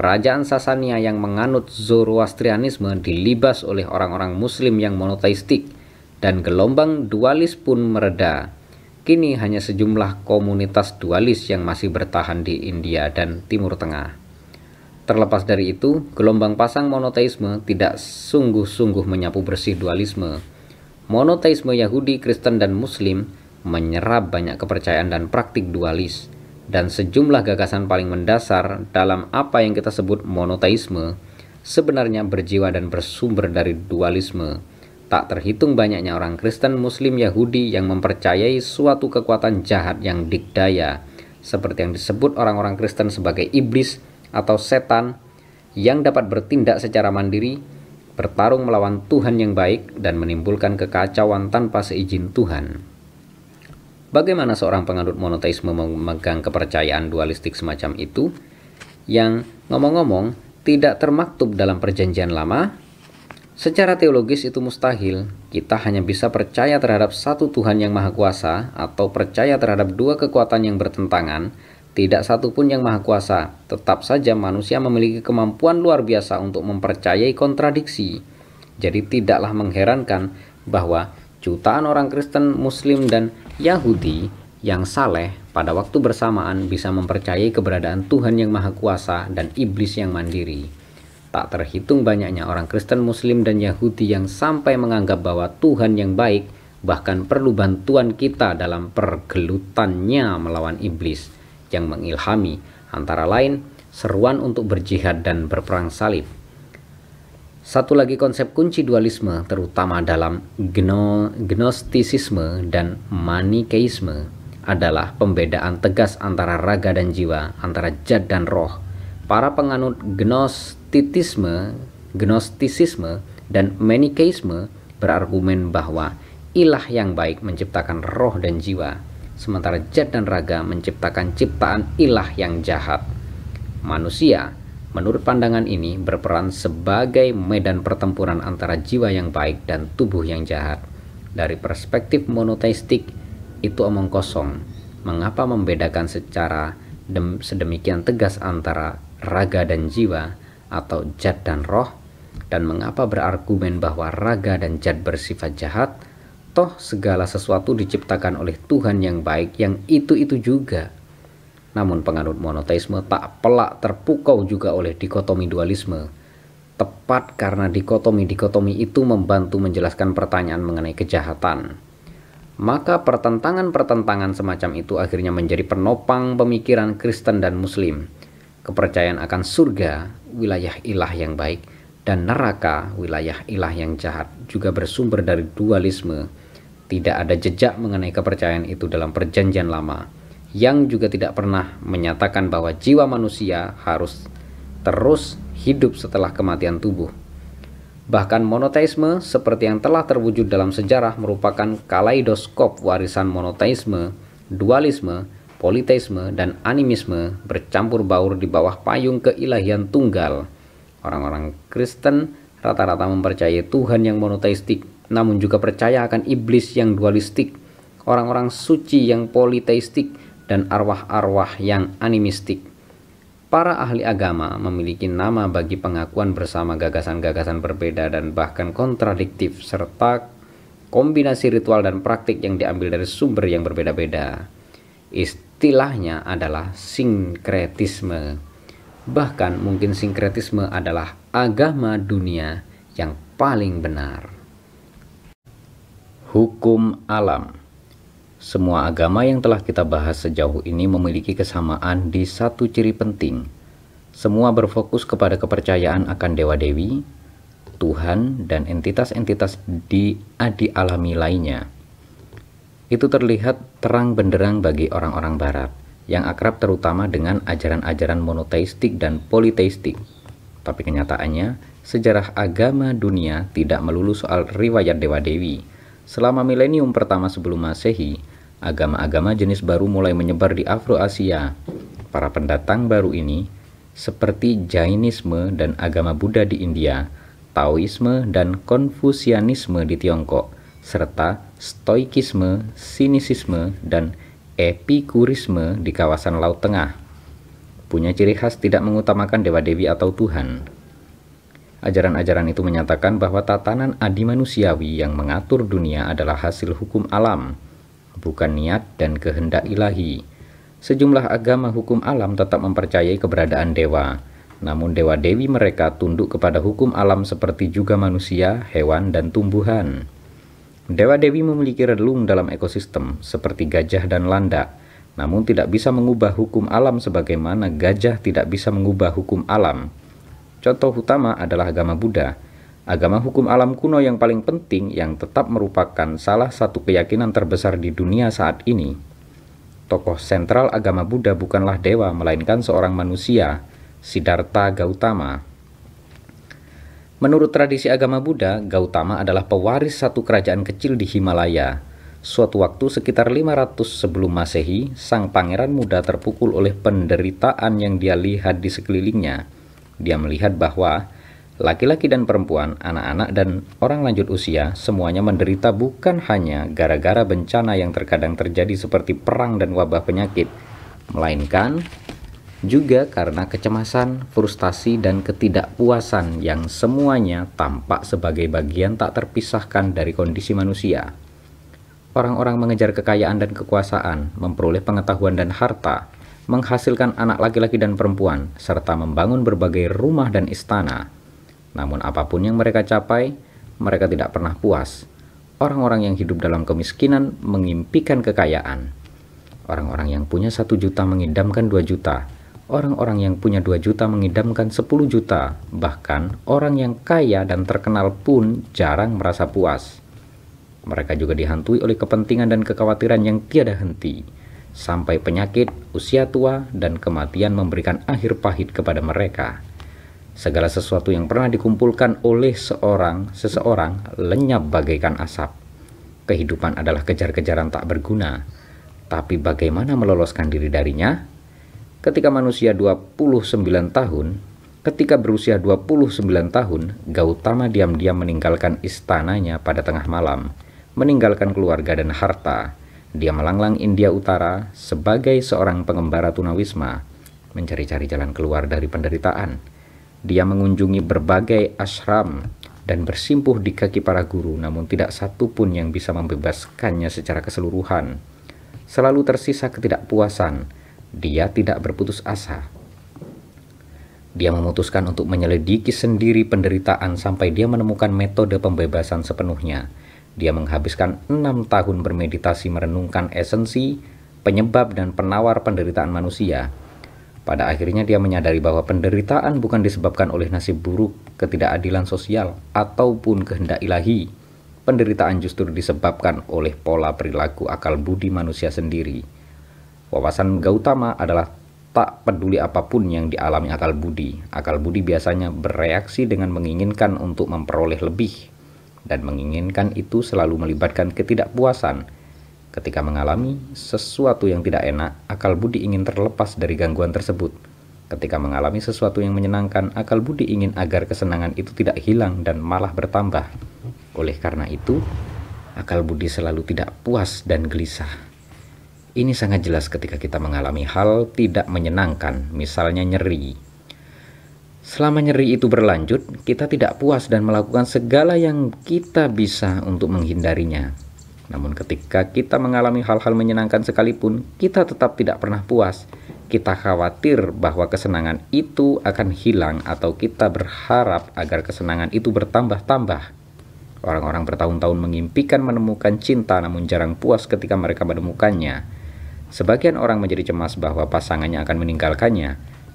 S1: Kerajaan Sasania yang menganut Zoroastrianisme dilibas oleh orang-orang muslim yang monoteistik dan gelombang dualis pun mereda. Kini hanya sejumlah komunitas dualis yang masih bertahan di India dan Timur Tengah. Terlepas dari itu, gelombang pasang monoteisme tidak sungguh-sungguh menyapu bersih dualisme. Monoteisme Yahudi, Kristen, dan Muslim menyerap banyak kepercayaan dan praktik dualis dan sejumlah gagasan paling mendasar dalam apa yang kita sebut monoteisme sebenarnya berjiwa dan bersumber dari dualisme. Tak terhitung banyaknya orang Kristen Muslim Yahudi yang mempercayai suatu kekuatan jahat yang dikdaya, seperti yang disebut orang-orang Kristen sebagai iblis atau setan yang dapat bertindak secara mandiri, bertarung melawan Tuhan yang baik dan menimbulkan kekacauan tanpa seizin Tuhan. Bagaimana seorang penganut monoteisme memegang kepercayaan dualistik semacam itu yang ngomong-ngomong tidak termaktub dalam perjanjian lama? Secara teologis itu mustahil. Kita hanya bisa percaya terhadap satu Tuhan yang Maha Kuasa atau percaya terhadap dua kekuatan yang bertentangan, tidak satu pun yang Maha Kuasa. Tetap saja manusia memiliki kemampuan luar biasa untuk mempercayai kontradiksi. Jadi tidaklah mengherankan bahwa jutaan orang Kristen, Muslim, dan Yahudi yang saleh pada waktu bersamaan bisa mempercayai keberadaan Tuhan yang Maha Kuasa dan iblis yang mandiri. Tak terhitung banyaknya orang Kristen Muslim dan Yahudi yang sampai menganggap bahwa Tuhan yang baik bahkan perlu bantuan kita dalam pergelutannya melawan iblis yang mengilhami antara lain seruan untuk berjihad dan berperang salib. Satu lagi konsep kunci dualisme terutama dalam gno, gnostisisme dan manikeisme adalah pembedaan tegas antara raga dan jiwa, antara jad dan roh. Para penganut gnostitisme, gnostisisme dan manikeisme berargumen bahwa ilah yang baik menciptakan roh dan jiwa, sementara jad dan raga menciptakan ciptaan ilah yang jahat. Manusia Menurut pandangan ini, berperan sebagai medan pertempuran antara jiwa yang baik dan tubuh yang jahat. Dari perspektif monoteistik, itu omong kosong. Mengapa membedakan secara sedemikian tegas antara raga dan jiwa atau jad dan roh? Dan mengapa berargumen bahwa raga dan jad bersifat jahat? Toh segala sesuatu diciptakan oleh Tuhan yang baik yang itu-itu juga namun penganut monoteisme tak pelak terpukau juga oleh dikotomi dualisme. Tepat karena dikotomi-dikotomi itu membantu menjelaskan pertanyaan mengenai kejahatan. Maka pertentangan-pertentangan semacam itu akhirnya menjadi penopang pemikiran Kristen dan Muslim. Kepercayaan akan surga, wilayah ilah yang baik, dan neraka, wilayah ilah yang jahat, juga bersumber dari dualisme. Tidak ada jejak mengenai kepercayaan itu dalam perjanjian lama yang juga tidak pernah menyatakan bahwa jiwa manusia harus terus hidup setelah kematian tubuh. Bahkan monoteisme seperti yang telah terwujud dalam sejarah merupakan kaleidoskop warisan monoteisme, dualisme, politeisme, dan animisme bercampur baur di bawah payung keilahian tunggal. Orang-orang Kristen rata-rata mempercayai Tuhan yang monoteistik, namun juga percaya akan iblis yang dualistik, orang-orang suci yang politeistik, dan arwah-arwah yang animistik. Para ahli agama memiliki nama bagi pengakuan bersama gagasan-gagasan berbeda dan bahkan kontradiktif serta kombinasi ritual dan praktik yang diambil dari sumber yang berbeda-beda. Istilahnya adalah sinkretisme. Bahkan mungkin sinkretisme adalah agama dunia yang paling benar. Hukum alam semua agama yang telah kita bahas sejauh ini memiliki kesamaan di satu ciri penting. Semua berfokus kepada kepercayaan akan dewa-dewi, Tuhan, dan entitas-entitas di adi alami lainnya. Itu terlihat terang benderang bagi orang-orang barat, yang akrab terutama dengan ajaran-ajaran monoteistik dan politeistik. Tapi kenyataannya, sejarah agama dunia tidak melulu soal riwayat dewa-dewi, Selama milenium pertama sebelum Masehi, agama-agama jenis baru mulai menyebar di Afro-Asia. Para pendatang baru ini seperti Jainisme dan agama Buddha di India, Taoisme dan Konfusianisme di Tiongkok, serta Stoikisme, Sinisisme, dan Epikurisme di kawasan Laut Tengah. Punya ciri khas tidak mengutamakan dewa-dewi atau Tuhan. Ajaran-ajaran itu menyatakan bahwa tatanan adi manusiawi yang mengatur dunia adalah hasil hukum alam, bukan niat dan kehendak ilahi. Sejumlah agama hukum alam tetap mempercayai keberadaan dewa, namun dewa-dewi mereka tunduk kepada hukum alam seperti juga manusia, hewan, dan tumbuhan. Dewa-dewi memiliki relung dalam ekosistem, seperti gajah dan landak, namun tidak bisa mengubah hukum alam sebagaimana gajah tidak bisa mengubah hukum alam, Contoh utama adalah agama Buddha. Agama hukum alam kuno yang paling penting yang tetap merupakan salah satu keyakinan terbesar di dunia saat ini. Tokoh sentral agama Buddha bukanlah dewa, melainkan seorang manusia, Siddhartha Gautama. Menurut tradisi agama Buddha, Gautama adalah pewaris satu kerajaan kecil di Himalaya. Suatu waktu sekitar 500 sebelum Masehi, sang pangeran muda terpukul oleh penderitaan yang dia lihat di sekelilingnya dia melihat bahwa laki-laki dan perempuan, anak-anak dan orang lanjut usia semuanya menderita bukan hanya gara-gara bencana yang terkadang terjadi seperti perang dan wabah penyakit, melainkan juga karena kecemasan, frustasi, dan ketidakpuasan yang semuanya tampak sebagai bagian tak terpisahkan dari kondisi manusia. Orang-orang mengejar kekayaan dan kekuasaan, memperoleh pengetahuan dan harta, menghasilkan anak laki-laki dan perempuan, serta membangun berbagai rumah dan istana. Namun apapun yang mereka capai, mereka tidak pernah puas. Orang-orang yang hidup dalam kemiskinan mengimpikan kekayaan. Orang-orang yang punya satu juta mengidamkan dua juta. Orang-orang yang punya dua juta mengidamkan sepuluh juta. Bahkan orang yang kaya dan terkenal pun jarang merasa puas. Mereka juga dihantui oleh kepentingan dan kekhawatiran yang tiada henti sampai penyakit, usia tua, dan kematian memberikan akhir pahit kepada mereka. Segala sesuatu yang pernah dikumpulkan oleh seorang, seseorang lenyap bagaikan asap. Kehidupan adalah kejar-kejaran tak berguna, tapi bagaimana meloloskan diri darinya? Ketika manusia 29 tahun, Ketika berusia 29 tahun, Gautama diam-diam meninggalkan istananya pada tengah malam, meninggalkan keluarga dan harta. Dia melanglang India Utara sebagai seorang pengembara tunawisma, mencari-cari jalan keluar dari penderitaan. Dia mengunjungi berbagai ashram dan bersimpuh di kaki para guru, namun tidak satu pun yang bisa membebaskannya secara keseluruhan. Selalu tersisa ketidakpuasan, dia tidak berputus asa. Dia memutuskan untuk menyelidiki sendiri penderitaan sampai dia menemukan metode pembebasan sepenuhnya dia menghabiskan enam tahun bermeditasi merenungkan esensi, penyebab, dan penawar penderitaan manusia. Pada akhirnya dia menyadari bahwa penderitaan bukan disebabkan oleh nasib buruk, ketidakadilan sosial, ataupun kehendak ilahi. Penderitaan justru disebabkan oleh pola perilaku akal budi manusia sendiri. Wawasan Gautama adalah tak peduli apapun yang dialami akal budi. Akal budi biasanya bereaksi dengan menginginkan untuk memperoleh lebih dan menginginkan itu selalu melibatkan ketidakpuasan. Ketika mengalami sesuatu yang tidak enak, akal budi ingin terlepas dari gangguan tersebut. Ketika mengalami sesuatu yang menyenangkan, akal budi ingin agar kesenangan itu tidak hilang dan malah bertambah. Oleh karena itu, akal budi selalu tidak puas dan gelisah. Ini sangat jelas ketika kita mengalami hal tidak menyenangkan, misalnya nyeri, Selama nyeri itu berlanjut, kita tidak puas dan melakukan segala yang kita bisa untuk menghindarinya. Namun, ketika kita mengalami hal-hal menyenangkan sekalipun, kita tetap tidak pernah puas. Kita khawatir bahwa kesenangan itu akan hilang, atau kita berharap agar kesenangan itu bertambah-tambah. Orang-orang bertahun-tahun mengimpikan menemukan cinta, namun jarang puas ketika mereka menemukannya. Sebagian orang menjadi cemas bahwa pasangannya akan meninggalkannya,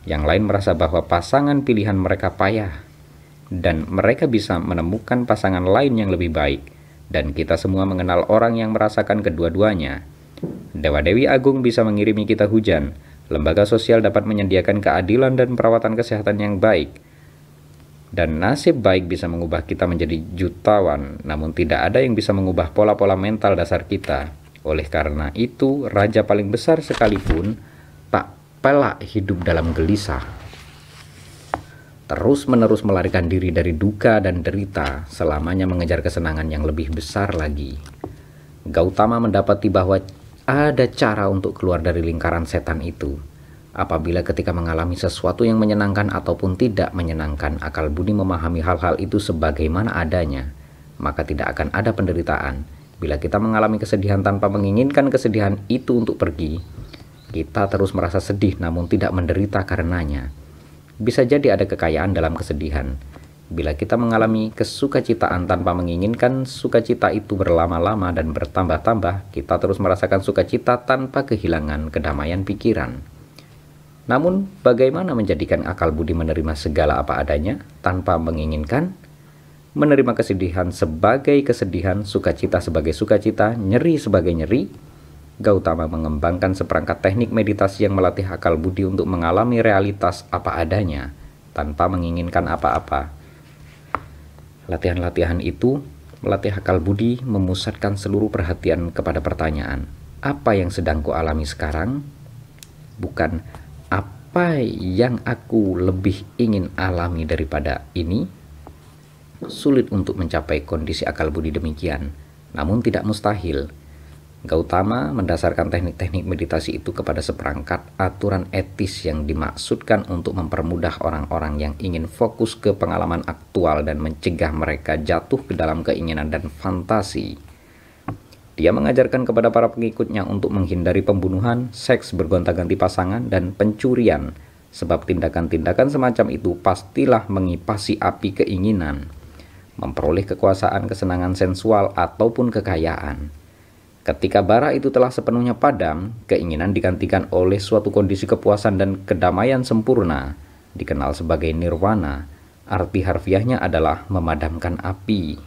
S1: yang lain merasa bahwa pasangan pilihan mereka payah dan mereka bisa menemukan pasangan lain yang lebih baik. Dan kita semua mengenal orang yang merasakan kedua-duanya. Dewa Dewi Agung bisa mengirimi kita hujan. Lembaga sosial dapat menyediakan keadilan dan perawatan kesehatan yang baik. Dan nasib baik bisa mengubah kita menjadi jutawan, namun tidak ada yang bisa mengubah pola-pola mental dasar kita. Oleh karena itu, raja paling besar sekalipun Pelak hidup dalam gelisah. Terus-menerus melarikan diri dari duka dan derita, selamanya mengejar kesenangan yang lebih besar lagi. Gautama mendapati bahwa ada cara untuk keluar dari lingkaran setan itu. Apabila ketika mengalami sesuatu yang menyenangkan ataupun tidak menyenangkan, akal budi memahami hal-hal itu sebagaimana adanya, maka tidak akan ada penderitaan. Bila kita mengalami kesedihan tanpa menginginkan kesedihan itu untuk pergi, kita terus merasa sedih namun tidak menderita karenanya. Bisa jadi ada kekayaan dalam kesedihan. Bila kita mengalami kesukacitaan tanpa menginginkan sukacita itu berlama-lama dan bertambah-tambah, kita terus merasakan sukacita tanpa kehilangan kedamaian pikiran. Namun, bagaimana menjadikan akal budi menerima segala apa adanya tanpa menginginkan? Menerima kesedihan sebagai kesedihan, sukacita sebagai sukacita, nyeri sebagai nyeri, Gautama mengembangkan seperangkat teknik meditasi yang melatih akal budi untuk mengalami realitas apa adanya tanpa menginginkan apa-apa. Latihan-latihan itu melatih akal budi memusatkan seluruh perhatian kepada pertanyaan, apa yang sedang ku alami sekarang? Bukan apa yang aku lebih ingin alami daripada ini? Sulit untuk mencapai kondisi akal budi demikian, namun tidak mustahil Gautama mendasarkan teknik-teknik meditasi itu kepada seperangkat aturan etis yang dimaksudkan untuk mempermudah orang-orang yang ingin fokus ke pengalaman aktual dan mencegah mereka jatuh ke dalam keinginan dan fantasi. Dia mengajarkan kepada para pengikutnya untuk menghindari pembunuhan, seks bergonta-ganti pasangan, dan pencurian, sebab tindakan-tindakan semacam itu pastilah mengipasi api keinginan, memperoleh kekuasaan, kesenangan sensual, ataupun kekayaan Ketika bara itu telah sepenuhnya padam, keinginan digantikan oleh suatu kondisi kepuasan dan kedamaian sempurna, dikenal sebagai nirwana. Arti harfiahnya adalah memadamkan api.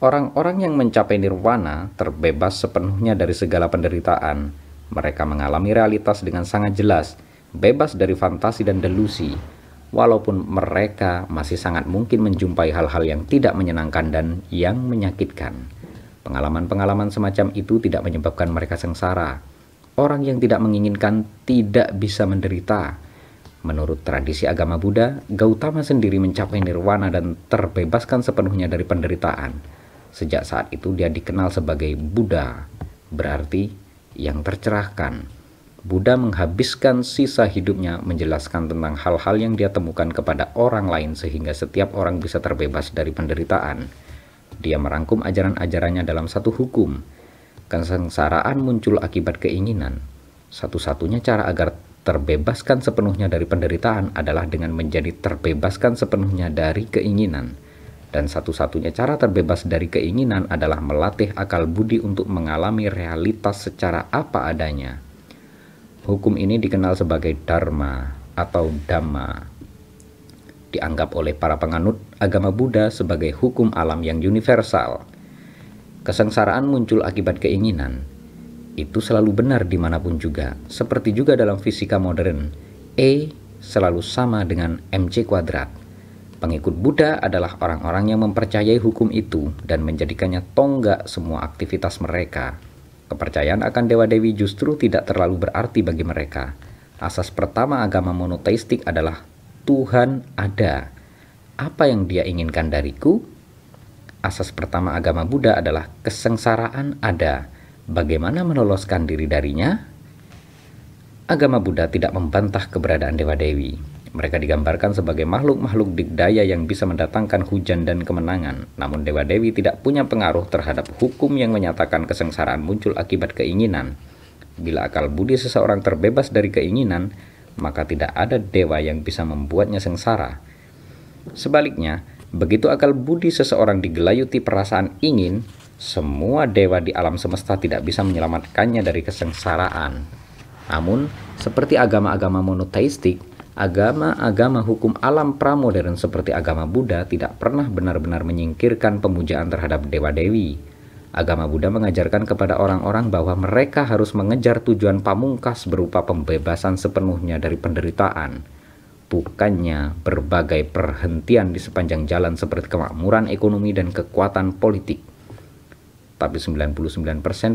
S1: Orang-orang yang mencapai nirwana terbebas sepenuhnya dari segala penderitaan. Mereka mengalami realitas dengan sangat jelas, bebas dari fantasi dan delusi, walaupun mereka masih sangat mungkin menjumpai hal-hal yang tidak menyenangkan dan yang menyakitkan. Pengalaman-pengalaman semacam itu tidak menyebabkan mereka sengsara. Orang yang tidak menginginkan tidak bisa menderita. Menurut tradisi agama Buddha, Gautama sendiri mencapai nirwana dan terbebaskan sepenuhnya dari penderitaan. Sejak saat itu dia dikenal sebagai Buddha, berarti yang tercerahkan. Buddha menghabiskan sisa hidupnya menjelaskan tentang hal-hal yang dia temukan kepada orang lain sehingga setiap orang bisa terbebas dari penderitaan. Dia merangkum ajaran-ajarannya dalam satu hukum. Kesengsaraan muncul akibat keinginan. Satu-satunya cara agar terbebaskan sepenuhnya dari penderitaan adalah dengan menjadi terbebaskan sepenuhnya dari keinginan. Dan satu-satunya cara terbebas dari keinginan adalah melatih akal budi untuk mengalami realitas secara apa adanya. Hukum ini dikenal sebagai dharma atau dhamma. Dianggap oleh para penganut agama Buddha sebagai hukum alam yang universal. Kesengsaraan muncul akibat keinginan. Itu selalu benar dimanapun juga, seperti juga dalam fisika modern. E selalu sama dengan mc kuadrat. Pengikut Buddha adalah orang-orang yang mempercayai hukum itu dan menjadikannya tonggak semua aktivitas mereka. Kepercayaan akan dewa-dewi justru tidak terlalu berarti bagi mereka. Asas pertama agama monoteistik adalah Tuhan ada apa yang dia inginkan dariku? Asas pertama agama Buddha adalah kesengsaraan ada. Bagaimana meloloskan diri darinya? Agama Buddha tidak membantah keberadaan Dewa Dewi. Mereka digambarkan sebagai makhluk-makhluk digdaya yang bisa mendatangkan hujan dan kemenangan. Namun Dewa Dewi tidak punya pengaruh terhadap hukum yang menyatakan kesengsaraan muncul akibat keinginan. Bila akal budi seseorang terbebas dari keinginan, maka tidak ada dewa yang bisa membuatnya sengsara Sebaliknya, begitu akal budi seseorang digelayuti perasaan ingin, semua dewa di alam semesta tidak bisa menyelamatkannya dari kesengsaraan. Namun, seperti agama-agama monoteistik, agama-agama hukum alam pramodern seperti agama Buddha tidak pernah benar-benar menyingkirkan pemujaan terhadap dewa-dewi. Agama Buddha mengajarkan kepada orang-orang bahwa mereka harus mengejar tujuan pamungkas berupa pembebasan sepenuhnya dari penderitaan bukannya berbagai perhentian di sepanjang jalan seperti kemakmuran ekonomi dan kekuatan politik. Tapi 99%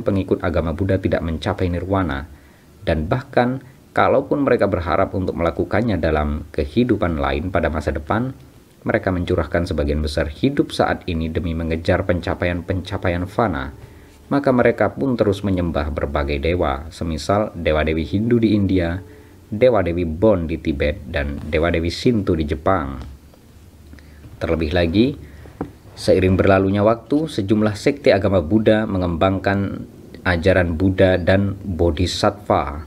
S1: pengikut agama Buddha tidak mencapai nirwana dan bahkan kalaupun mereka berharap untuk melakukannya dalam kehidupan lain pada masa depan, mereka mencurahkan sebagian besar hidup saat ini demi mengejar pencapaian-pencapaian fana. Maka mereka pun terus menyembah berbagai dewa, semisal dewa-dewi Hindu di India, Dewa Dewi Bon di Tibet dan Dewa Dewi Sintu di Jepang. Terlebih lagi, seiring berlalunya waktu, sejumlah sekte agama Buddha mengembangkan ajaran Buddha dan Bodhisattva.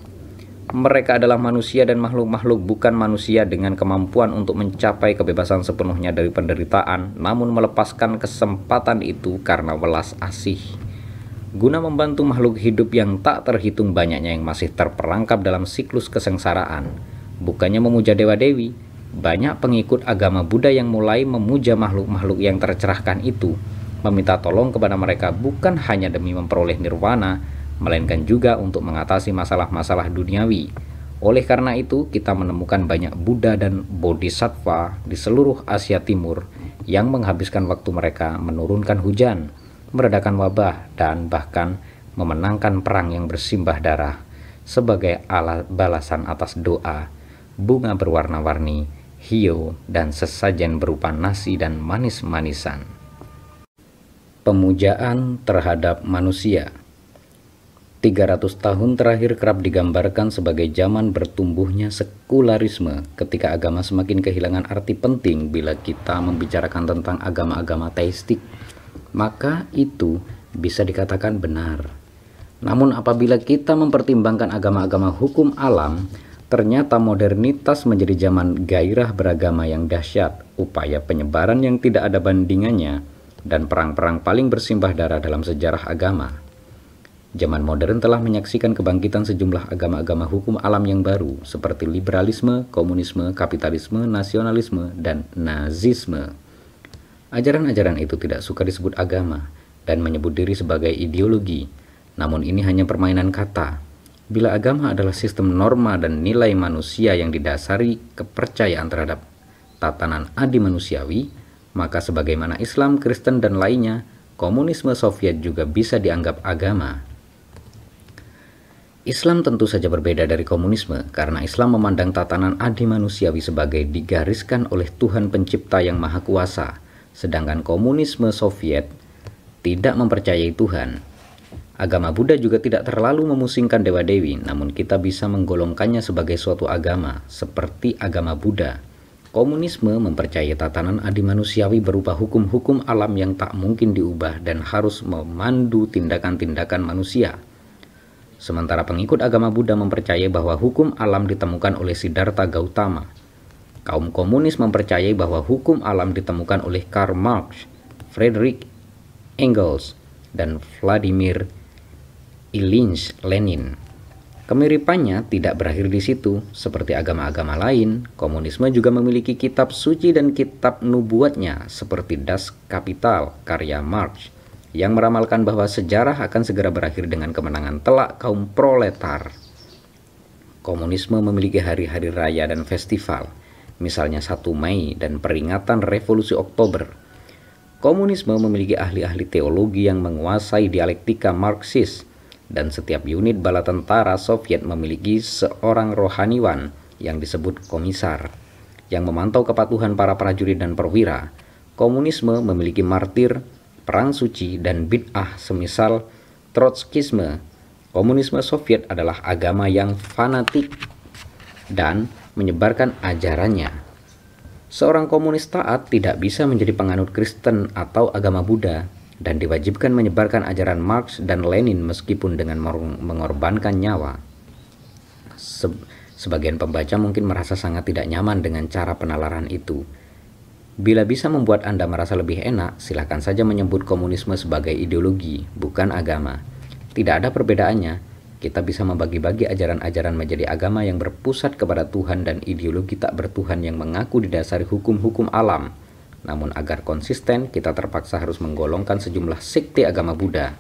S1: Mereka adalah manusia dan makhluk-makhluk bukan manusia dengan kemampuan untuk mencapai kebebasan sepenuhnya dari penderitaan, namun melepaskan kesempatan itu karena welas asih guna membantu makhluk hidup yang tak terhitung banyaknya yang masih terperangkap dalam siklus kesengsaraan. Bukannya memuja dewa-dewi, banyak pengikut agama Buddha yang mulai memuja makhluk-makhluk yang tercerahkan itu, meminta tolong kepada mereka bukan hanya demi memperoleh nirwana, melainkan juga untuk mengatasi masalah-masalah duniawi. Oleh karena itu, kita menemukan banyak Buddha dan Bodhisattva di seluruh Asia Timur yang menghabiskan waktu mereka menurunkan hujan meredakan wabah, dan bahkan memenangkan perang yang bersimbah darah sebagai alat balasan atas doa, bunga berwarna-warni, hio, dan sesajen berupa nasi dan manis-manisan. Pemujaan terhadap manusia 300 tahun terakhir kerap digambarkan sebagai zaman bertumbuhnya sekularisme ketika agama semakin kehilangan arti penting bila kita membicarakan tentang agama-agama teistik maka itu bisa dikatakan benar. Namun apabila kita mempertimbangkan agama-agama hukum alam, ternyata modernitas menjadi zaman gairah beragama yang dahsyat, upaya penyebaran yang tidak ada bandingannya, dan perang-perang paling bersimbah darah dalam sejarah agama. Zaman modern telah menyaksikan kebangkitan sejumlah agama-agama hukum alam yang baru, seperti liberalisme, komunisme, kapitalisme, nasionalisme, dan nazisme. Ajaran-ajaran itu tidak suka disebut agama dan menyebut diri sebagai ideologi, namun ini hanya permainan kata. Bila agama adalah sistem norma dan nilai manusia yang didasari kepercayaan terhadap tatanan adi manusiawi, maka sebagaimana Islam, Kristen, dan lainnya, komunisme Soviet juga bisa dianggap agama. Islam tentu saja berbeda dari komunisme karena Islam memandang tatanan adi manusiawi sebagai digariskan oleh Tuhan pencipta yang maha kuasa, sedangkan komunisme Soviet tidak mempercayai Tuhan. Agama Buddha juga tidak terlalu memusingkan Dewa Dewi, namun kita bisa menggolongkannya sebagai suatu agama, seperti agama Buddha. Komunisme mempercayai tatanan adi manusiawi berupa hukum-hukum alam yang tak mungkin diubah dan harus memandu tindakan-tindakan manusia. Sementara pengikut agama Buddha mempercayai bahwa hukum alam ditemukan oleh Siddhartha Gautama, Kaum komunis mempercayai bahwa hukum alam ditemukan oleh Karl Marx, Frederick Engels, dan Vladimir Ilyich Lenin. Kemiripannya tidak berakhir di situ. Seperti agama-agama lain, komunisme juga memiliki kitab suci dan kitab nubuatnya seperti Das Kapital karya Marx yang meramalkan bahwa sejarah akan segera berakhir dengan kemenangan telak kaum proletar. Komunisme memiliki hari-hari raya dan festival misalnya 1 Mei dan peringatan Revolusi Oktober. Komunisme memiliki ahli-ahli teologi yang menguasai dialektika Marxis, dan setiap unit bala tentara Soviet memiliki seorang rohaniwan yang disebut komisar, yang memantau kepatuhan para prajurit dan perwira. Komunisme memiliki martir, perang suci, dan bid'ah semisal Trotskisme. Komunisme Soviet adalah agama yang fanatik dan menyebarkan ajarannya. Seorang komunis taat tidak bisa menjadi penganut Kristen atau agama Buddha dan diwajibkan menyebarkan ajaran Marx dan Lenin meskipun dengan mengorbankan nyawa. Se sebagian pembaca mungkin merasa sangat tidak nyaman dengan cara penalaran itu. Bila bisa membuat Anda merasa lebih enak, silakan saja menyebut komunisme sebagai ideologi, bukan agama. Tidak ada perbedaannya, kita bisa membagi-bagi ajaran-ajaran menjadi agama yang berpusat kepada Tuhan dan ideologi tak bertuhan yang mengaku didasari hukum-hukum alam. Namun agar konsisten, kita terpaksa harus menggolongkan sejumlah sekte agama Buddha,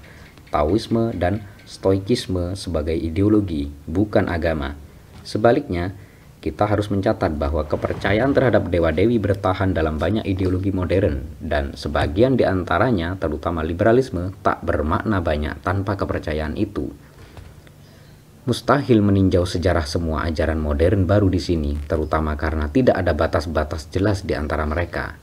S1: Taoisme, dan Stoikisme sebagai ideologi, bukan agama. Sebaliknya, kita harus mencatat bahwa kepercayaan terhadap dewa-dewi bertahan dalam banyak ideologi modern, dan sebagian di antaranya, terutama liberalisme, tak bermakna banyak tanpa kepercayaan itu. Mustahil meninjau sejarah semua ajaran modern baru di sini, terutama karena tidak ada batas-batas jelas di antara mereka.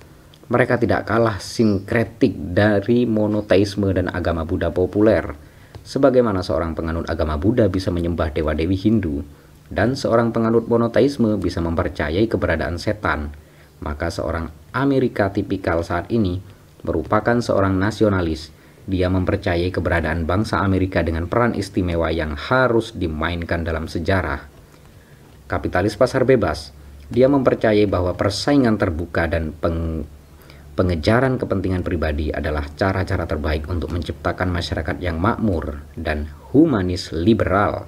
S1: Mereka tidak kalah sinkretik dari monoteisme dan agama Buddha populer. Sebagaimana seorang penganut agama Buddha bisa menyembah dewa-dewi Hindu, dan seorang penganut monoteisme bisa mempercayai keberadaan setan, maka seorang Amerika tipikal saat ini merupakan seorang nasionalis dia mempercayai keberadaan bangsa Amerika dengan peran istimewa yang harus dimainkan dalam sejarah. Kapitalis pasar bebas, dia mempercayai bahwa persaingan terbuka dan peng pengejaran kepentingan pribadi adalah cara-cara terbaik untuk menciptakan masyarakat yang makmur dan humanis liberal.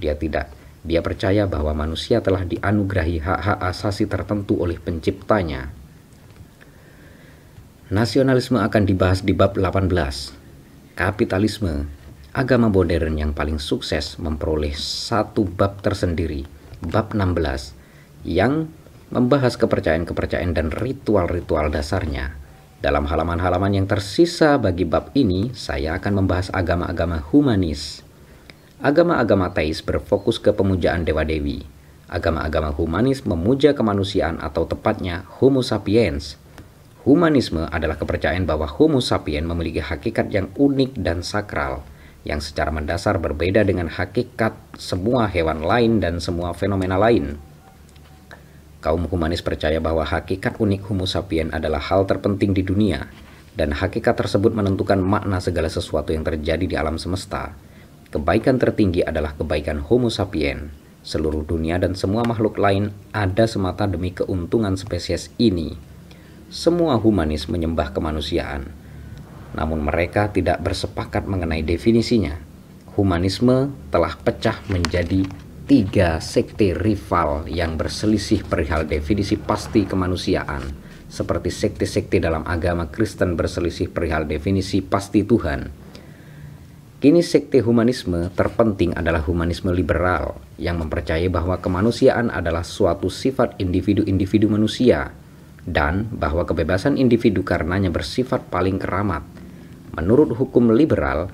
S1: Dia tidak, dia percaya bahwa manusia telah dianugerahi hak-hak asasi tertentu oleh penciptanya. Nasionalisme akan dibahas di bab 18. Kapitalisme, agama modern yang paling sukses memperoleh satu bab tersendiri, bab 16, yang membahas kepercayaan-kepercayaan dan ritual-ritual dasarnya. Dalam halaman-halaman yang tersisa bagi bab ini, saya akan membahas agama-agama humanis. Agama-agama teis berfokus ke pemujaan dewa-dewi. Agama-agama humanis memuja kemanusiaan atau tepatnya homo sapiens – Humanisme adalah kepercayaan bahwa Homo sapiens memiliki hakikat yang unik dan sakral, yang secara mendasar berbeda dengan hakikat semua hewan lain dan semua fenomena lain. Kaum humanis percaya bahwa hakikat unik Homo sapiens adalah hal terpenting di dunia, dan hakikat tersebut menentukan makna segala sesuatu yang terjadi di alam semesta. Kebaikan tertinggi adalah kebaikan Homo sapiens, Seluruh dunia dan semua makhluk lain ada semata demi keuntungan spesies ini semua humanis menyembah kemanusiaan. Namun mereka tidak bersepakat mengenai definisinya. Humanisme telah pecah menjadi tiga sekte rival yang berselisih perihal definisi pasti kemanusiaan, seperti sekte-sekte dalam agama Kristen berselisih perihal definisi pasti Tuhan. Kini sekte humanisme terpenting adalah humanisme liberal yang mempercayai bahwa kemanusiaan adalah suatu sifat individu-individu manusia dan bahwa kebebasan individu karenanya bersifat paling keramat. Menurut hukum liberal,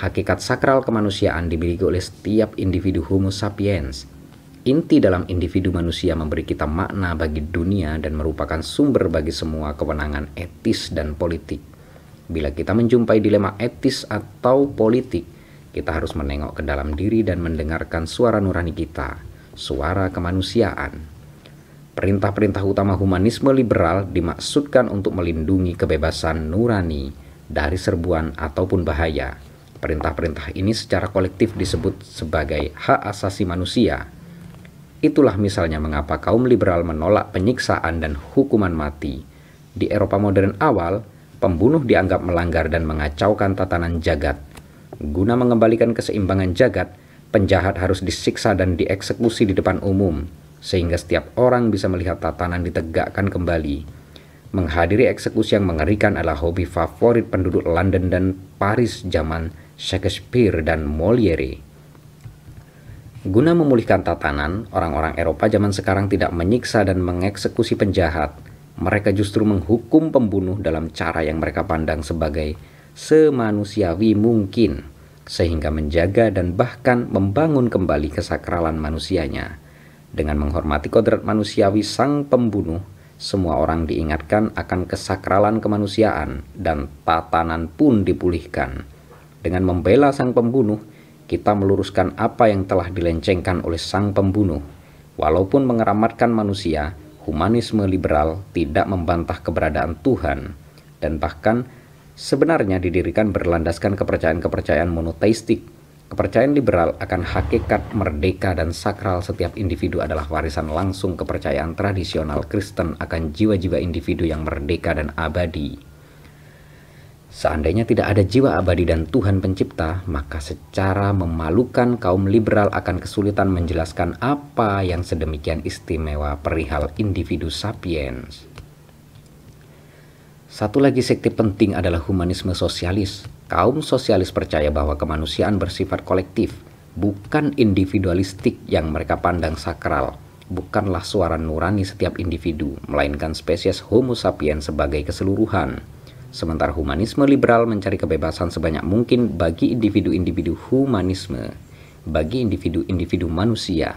S1: hakikat sakral kemanusiaan dimiliki oleh setiap individu homo sapiens. Inti dalam individu manusia memberi kita makna bagi dunia dan merupakan sumber bagi semua kewenangan etis dan politik. Bila kita menjumpai dilema etis atau politik, kita harus menengok ke dalam diri dan mendengarkan suara nurani kita, suara kemanusiaan. Perintah-perintah utama humanisme liberal dimaksudkan untuk melindungi kebebasan nurani dari serbuan ataupun bahaya. Perintah-perintah ini secara kolektif disebut sebagai hak asasi manusia. Itulah misalnya mengapa kaum liberal menolak penyiksaan dan hukuman mati. Di Eropa modern awal, pembunuh dianggap melanggar dan mengacaukan tatanan jagat. Guna mengembalikan keseimbangan jagat, penjahat harus disiksa dan dieksekusi di depan umum sehingga setiap orang bisa melihat tatanan ditegakkan kembali. Menghadiri eksekusi yang mengerikan adalah hobi favorit penduduk London dan Paris zaman Shakespeare dan Moliere. Guna memulihkan tatanan, orang-orang Eropa zaman sekarang tidak menyiksa dan mengeksekusi penjahat. Mereka justru menghukum pembunuh dalam cara yang mereka pandang sebagai semanusiawi mungkin, sehingga menjaga dan bahkan membangun kembali kesakralan manusianya. Dengan menghormati kodrat manusiawi sang pembunuh, semua orang diingatkan akan kesakralan kemanusiaan dan tatanan pun dipulihkan. Dengan membela sang pembunuh, kita meluruskan apa yang telah dilencengkan oleh sang pembunuh. Walaupun mengeramatkan manusia, humanisme liberal tidak membantah keberadaan Tuhan dan bahkan sebenarnya didirikan berlandaskan kepercayaan-kepercayaan monoteistik Kepercayaan liberal akan hakikat merdeka dan sakral setiap individu adalah warisan langsung kepercayaan tradisional Kristen akan jiwa-jiwa individu yang merdeka dan abadi. Seandainya tidak ada jiwa abadi dan Tuhan Pencipta, maka secara memalukan kaum liberal akan kesulitan menjelaskan apa yang sedemikian istimewa perihal individu sapiens. Satu lagi sekte penting adalah humanisme sosialis, Kaum sosialis percaya bahwa kemanusiaan bersifat kolektif, bukan individualistik yang mereka pandang sakral, bukanlah suara nurani setiap individu, melainkan spesies Homo sapiens sebagai keseluruhan. Sementara humanisme liberal mencari kebebasan sebanyak mungkin bagi individu-individu humanisme, bagi individu-individu manusia.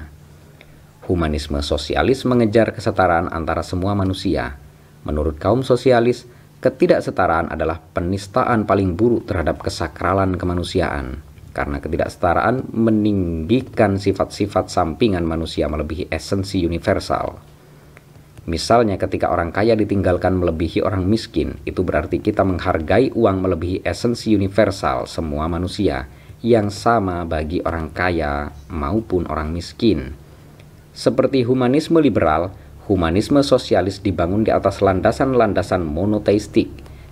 S1: Humanisme sosialis mengejar kesetaraan antara semua manusia. Menurut kaum sosialis, Ketidaksetaraan adalah penistaan paling buruk terhadap kesakralan kemanusiaan, karena ketidaksetaraan meninggikan sifat-sifat sampingan manusia melebihi esensi universal. Misalnya ketika orang kaya ditinggalkan melebihi orang miskin, itu berarti kita menghargai uang melebihi esensi universal semua manusia yang sama bagi orang kaya maupun orang miskin. Seperti humanisme liberal, Humanisme sosialis dibangun di atas landasan-landasan monoteistik.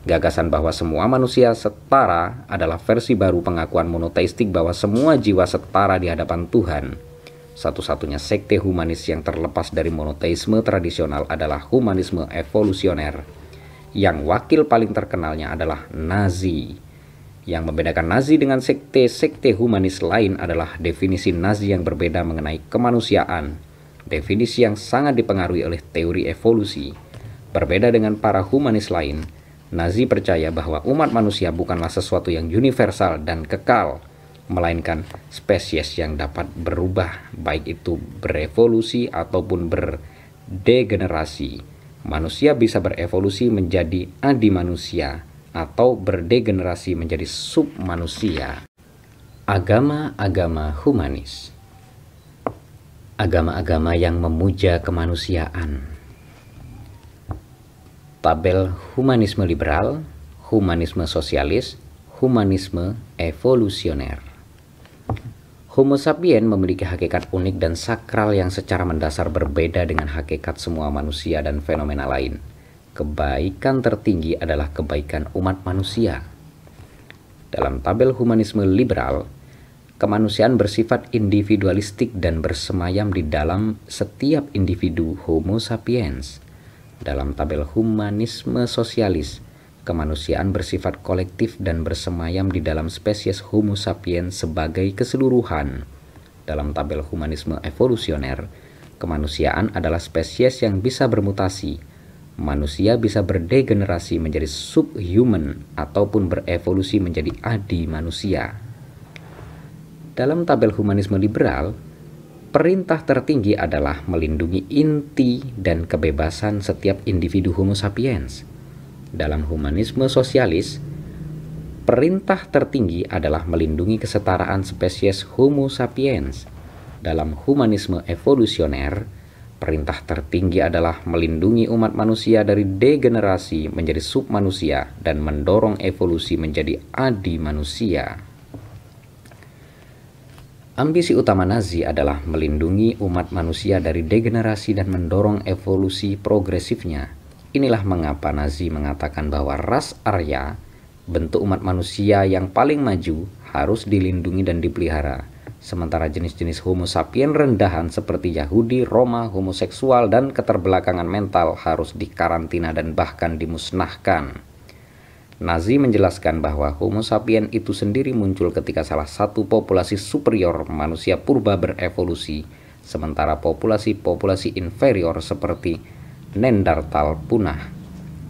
S1: Gagasan bahwa semua manusia setara adalah versi baru pengakuan monoteistik bahwa semua jiwa setara di hadapan Tuhan. Satu-satunya sekte humanis yang terlepas dari monoteisme tradisional adalah humanisme evolusioner. Yang wakil paling terkenalnya adalah Nazi. Yang membedakan Nazi dengan sekte-sekte humanis lain adalah definisi Nazi yang berbeda mengenai kemanusiaan, definisi yang sangat dipengaruhi oleh teori evolusi. Berbeda dengan para humanis lain, Nazi percaya bahwa umat manusia bukanlah sesuatu yang universal dan kekal, melainkan spesies yang dapat berubah, baik itu berevolusi ataupun berdegenerasi. Manusia bisa berevolusi menjadi adi manusia atau berdegenerasi menjadi submanusia. Agama-agama humanis agama-agama yang memuja kemanusiaan. Tabel humanisme liberal, humanisme sosialis, humanisme evolusioner. Homo sapien memiliki hakikat unik dan sakral yang secara mendasar berbeda dengan hakikat semua manusia dan fenomena lain. Kebaikan tertinggi adalah kebaikan umat manusia. Dalam tabel humanisme liberal, kemanusiaan bersifat individualistik dan bersemayam di dalam setiap individu Homo sapiens. Dalam tabel humanisme sosialis, kemanusiaan bersifat kolektif dan bersemayam di dalam spesies Homo sapiens sebagai keseluruhan. Dalam tabel humanisme evolusioner, kemanusiaan adalah spesies yang bisa bermutasi. Manusia bisa berdegenerasi menjadi subhuman ataupun berevolusi menjadi adi manusia dalam tabel humanisme liberal, perintah tertinggi adalah melindungi inti dan kebebasan setiap individu homo sapiens. Dalam humanisme sosialis, perintah tertinggi adalah melindungi kesetaraan spesies homo sapiens. Dalam humanisme evolusioner, perintah tertinggi adalah melindungi umat manusia dari degenerasi menjadi submanusia dan mendorong evolusi menjadi adi manusia. Ambisi utama Nazi adalah melindungi umat manusia dari degenerasi dan mendorong evolusi progresifnya. Inilah mengapa Nazi mengatakan bahwa ras Arya, bentuk umat manusia yang paling maju, harus dilindungi dan dipelihara. Sementara jenis-jenis homo sapien rendahan seperti Yahudi, Roma, homoseksual, dan keterbelakangan mental harus dikarantina dan bahkan dimusnahkan. Nazi menjelaskan bahwa Homo sapiens itu sendiri muncul ketika salah satu populasi superior manusia purba berevolusi, sementara populasi-populasi inferior seperti Neanderthal punah.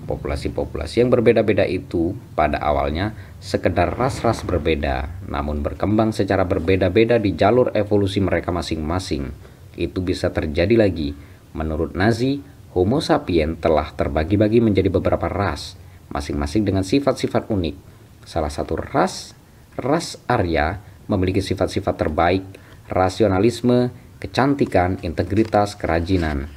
S1: Populasi-populasi yang berbeda-beda itu pada awalnya sekedar ras-ras berbeda, namun berkembang secara berbeda-beda di jalur evolusi mereka masing-masing. Itu bisa terjadi lagi. Menurut Nazi, Homo sapiens telah terbagi-bagi menjadi beberapa ras, masing-masing dengan sifat-sifat unik. Salah satu ras, ras Arya, memiliki sifat-sifat terbaik, rasionalisme, kecantikan, integritas, kerajinan.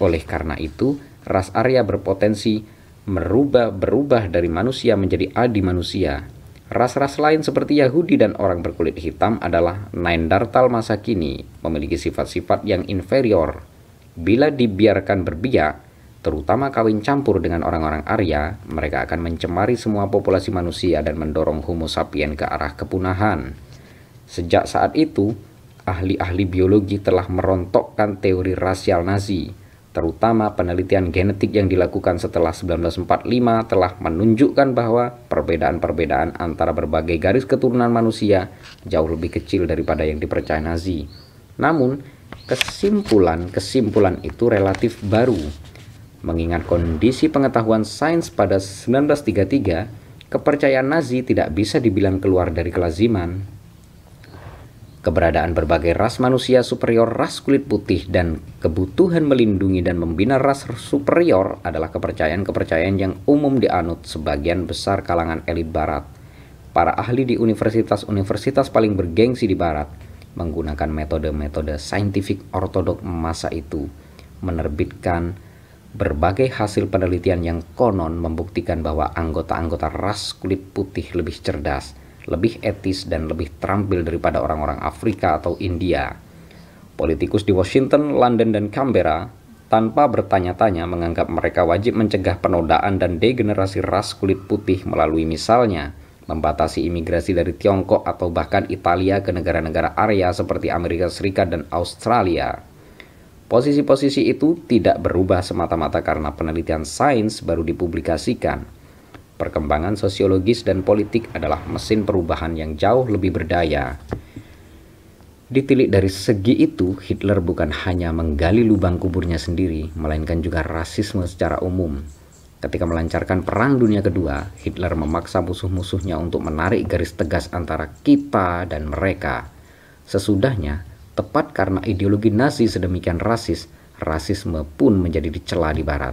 S1: Oleh karena itu, ras Arya berpotensi merubah berubah dari manusia menjadi adi manusia. Ras-ras lain seperti Yahudi dan orang berkulit hitam adalah Naindartal masa kini, memiliki sifat-sifat yang inferior. Bila dibiarkan berbiak, terutama kawin campur dengan orang-orang Arya, mereka akan mencemari semua populasi manusia dan mendorong Homo sapien ke arah kepunahan. Sejak saat itu, ahli-ahli biologi telah merontokkan teori rasial Nazi, terutama penelitian genetik yang dilakukan setelah 1945 telah menunjukkan bahwa perbedaan-perbedaan antara berbagai garis keturunan manusia jauh lebih kecil daripada yang dipercaya Nazi. Namun, kesimpulan-kesimpulan itu relatif baru Mengingat kondisi pengetahuan sains pada 1933, kepercayaan Nazi tidak bisa dibilang keluar dari kelaziman. Keberadaan berbagai ras manusia superior ras kulit putih dan kebutuhan melindungi dan membina ras superior adalah kepercayaan-kepercayaan yang umum dianut sebagian besar kalangan elit barat. Para ahli di universitas-universitas paling bergengsi di barat menggunakan metode-metode saintifik ortodok masa itu, menerbitkan berbagai hasil penelitian yang konon membuktikan bahwa anggota-anggota ras kulit putih lebih cerdas, lebih etis, dan lebih terampil daripada orang-orang Afrika atau India. Politikus di Washington, London, dan Canberra tanpa bertanya-tanya menganggap mereka wajib mencegah penodaan dan degenerasi ras kulit putih melalui misalnya membatasi imigrasi dari Tiongkok atau bahkan Italia ke negara-negara area seperti Amerika Serikat dan Australia. Posisi-posisi itu tidak berubah semata-mata karena penelitian sains baru dipublikasikan. Perkembangan sosiologis dan politik adalah mesin perubahan yang jauh lebih berdaya. Ditilik dari segi itu, Hitler bukan hanya menggali lubang kuburnya sendiri, melainkan juga rasisme secara umum. Ketika melancarkan Perang Dunia Kedua, Hitler memaksa musuh-musuhnya untuk menarik garis tegas antara kita dan mereka. Sesudahnya, Tepat karena ideologi Nazi sedemikian rasis, rasisme pun menjadi dicela di barat.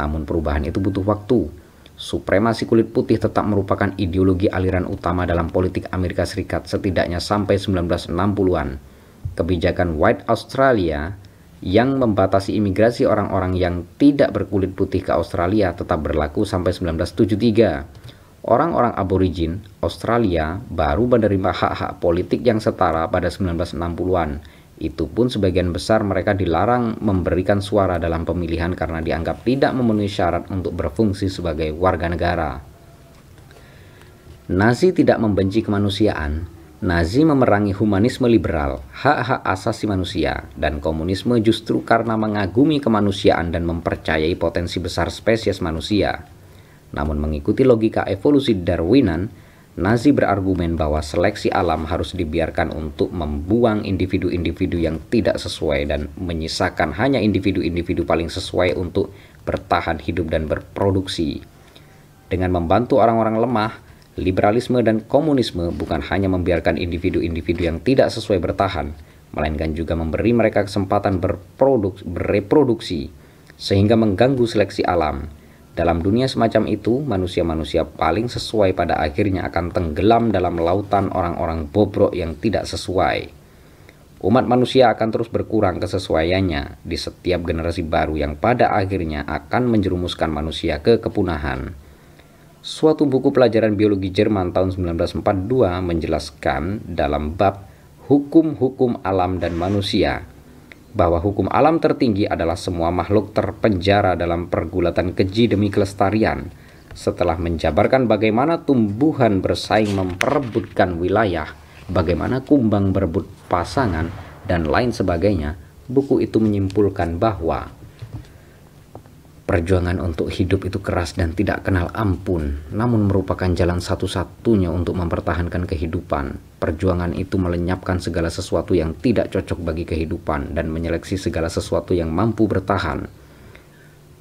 S1: Namun perubahan itu butuh waktu. Supremasi kulit putih tetap merupakan ideologi aliran utama dalam politik Amerika Serikat setidaknya sampai 1960-an. Kebijakan White Australia yang membatasi imigrasi orang-orang yang tidak berkulit putih ke Australia tetap berlaku sampai 1973. Orang-orang aborigin Australia baru menerima hak-hak politik yang setara pada 1960-an. Itu pun sebagian besar mereka dilarang memberikan suara dalam pemilihan karena dianggap tidak memenuhi syarat untuk berfungsi sebagai warga negara. Nazi tidak membenci kemanusiaan. Nazi memerangi humanisme liberal, hak-hak asasi manusia, dan komunisme justru karena mengagumi kemanusiaan dan mempercayai potensi besar spesies manusia. Namun mengikuti logika evolusi Darwinan, Nazi berargumen bahwa seleksi alam harus dibiarkan untuk membuang individu-individu yang tidak sesuai dan menyisakan hanya individu-individu paling sesuai untuk bertahan hidup dan berproduksi. Dengan membantu orang-orang lemah, liberalisme dan komunisme bukan hanya membiarkan individu-individu yang tidak sesuai bertahan, melainkan juga memberi mereka kesempatan berproduksi, bereproduksi, sehingga mengganggu seleksi alam. Dalam dunia semacam itu, manusia-manusia paling sesuai pada akhirnya akan tenggelam dalam lautan orang-orang bobrok yang tidak sesuai. Umat manusia akan terus berkurang kesesuaiannya di setiap generasi baru yang pada akhirnya akan menjerumuskan manusia ke kepunahan. Suatu buku pelajaran biologi Jerman tahun 1942 menjelaskan dalam bab hukum-hukum alam dan manusia bahwa hukum alam tertinggi adalah semua makhluk terpenjara dalam pergulatan keji demi kelestarian setelah menjabarkan bagaimana tumbuhan bersaing memperebutkan wilayah, bagaimana kumbang berebut pasangan, dan lain sebagainya, buku itu menyimpulkan bahwa Perjuangan untuk hidup itu keras dan tidak kenal ampun, namun merupakan jalan satu-satunya untuk mempertahankan kehidupan. Perjuangan itu melenyapkan segala sesuatu yang tidak cocok bagi kehidupan dan menyeleksi segala sesuatu yang mampu bertahan.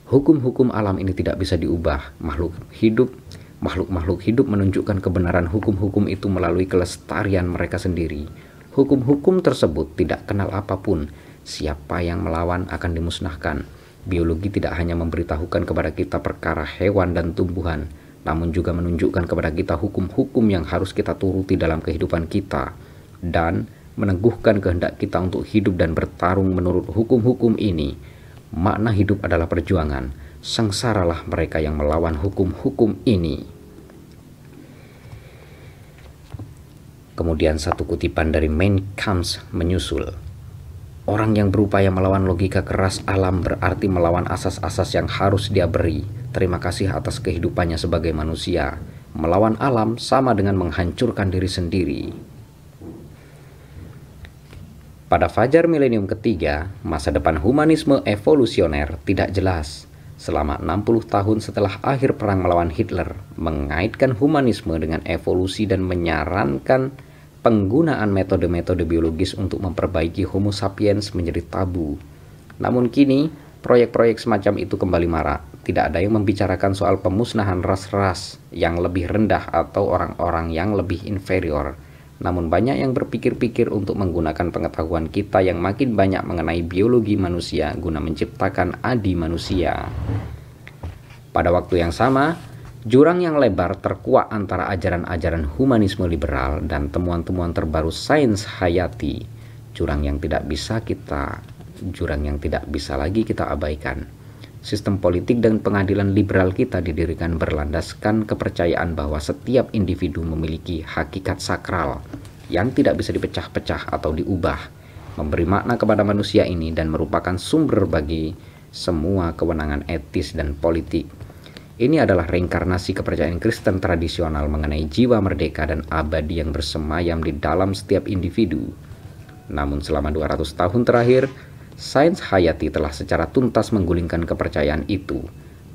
S1: Hukum-hukum alam ini tidak bisa diubah. Makhluk hidup, makhluk-makhluk hidup menunjukkan kebenaran hukum-hukum itu melalui kelestarian mereka sendiri. Hukum-hukum tersebut tidak kenal apapun. Siapa yang melawan akan dimusnahkan Biologi tidak hanya memberitahukan kepada kita perkara hewan dan tumbuhan, namun juga menunjukkan kepada kita hukum-hukum yang harus kita turuti dalam kehidupan kita dan meneguhkan kehendak kita untuk hidup dan bertarung menurut hukum-hukum ini. Makna hidup adalah perjuangan. Sengsaralah mereka yang melawan hukum-hukum ini. Kemudian satu kutipan dari Mein Kampf menyusul. Orang yang berupaya melawan logika keras alam berarti melawan asas-asas yang harus dia beri. Terima kasih atas kehidupannya sebagai manusia. Melawan alam sama dengan menghancurkan diri sendiri. Pada fajar milenium ketiga, masa depan humanisme evolusioner tidak jelas. Selama 60 tahun setelah akhir perang melawan Hitler, mengaitkan humanisme dengan evolusi dan menyarankan penggunaan metode-metode biologis untuk memperbaiki Homo sapiens menjadi tabu. Namun kini, proyek-proyek semacam itu kembali marak. Tidak ada yang membicarakan soal pemusnahan ras-ras yang lebih rendah atau orang-orang yang lebih inferior. Namun banyak yang berpikir-pikir untuk menggunakan pengetahuan kita yang makin banyak mengenai biologi manusia guna menciptakan adi manusia. Pada waktu yang sama, Jurang yang lebar terkuat antara ajaran-ajaran humanisme liberal dan temuan-temuan terbaru sains hayati. Jurang yang tidak bisa kita, jurang yang tidak bisa lagi kita abaikan. Sistem politik dan pengadilan liberal kita didirikan berlandaskan kepercayaan bahwa setiap individu memiliki hakikat sakral yang tidak bisa dipecah-pecah atau diubah, memberi makna kepada manusia ini dan merupakan sumber bagi semua kewenangan etis dan politik ini adalah reinkarnasi kepercayaan Kristen tradisional mengenai jiwa merdeka dan abadi yang bersemayam di dalam setiap individu. Namun selama 200 tahun terakhir, sains hayati telah secara tuntas menggulingkan kepercayaan itu.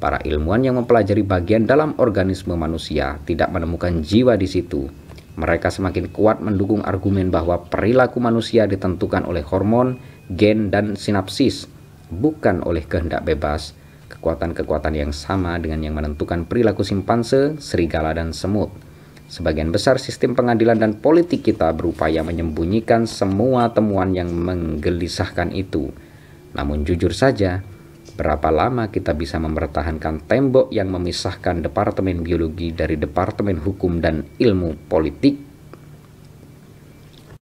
S1: Para ilmuwan yang mempelajari bagian dalam organisme manusia tidak menemukan jiwa di situ, mereka semakin kuat mendukung argumen bahwa perilaku manusia ditentukan oleh hormon, gen, dan sinapsis, bukan oleh kehendak bebas kekuatan-kekuatan yang sama dengan yang menentukan perilaku simpanse, serigala, dan semut. Sebagian besar sistem pengadilan dan politik kita berupaya menyembunyikan semua temuan yang menggelisahkan itu. Namun jujur saja, berapa lama kita bisa mempertahankan tembok yang memisahkan Departemen Biologi dari Departemen Hukum dan Ilmu Politik?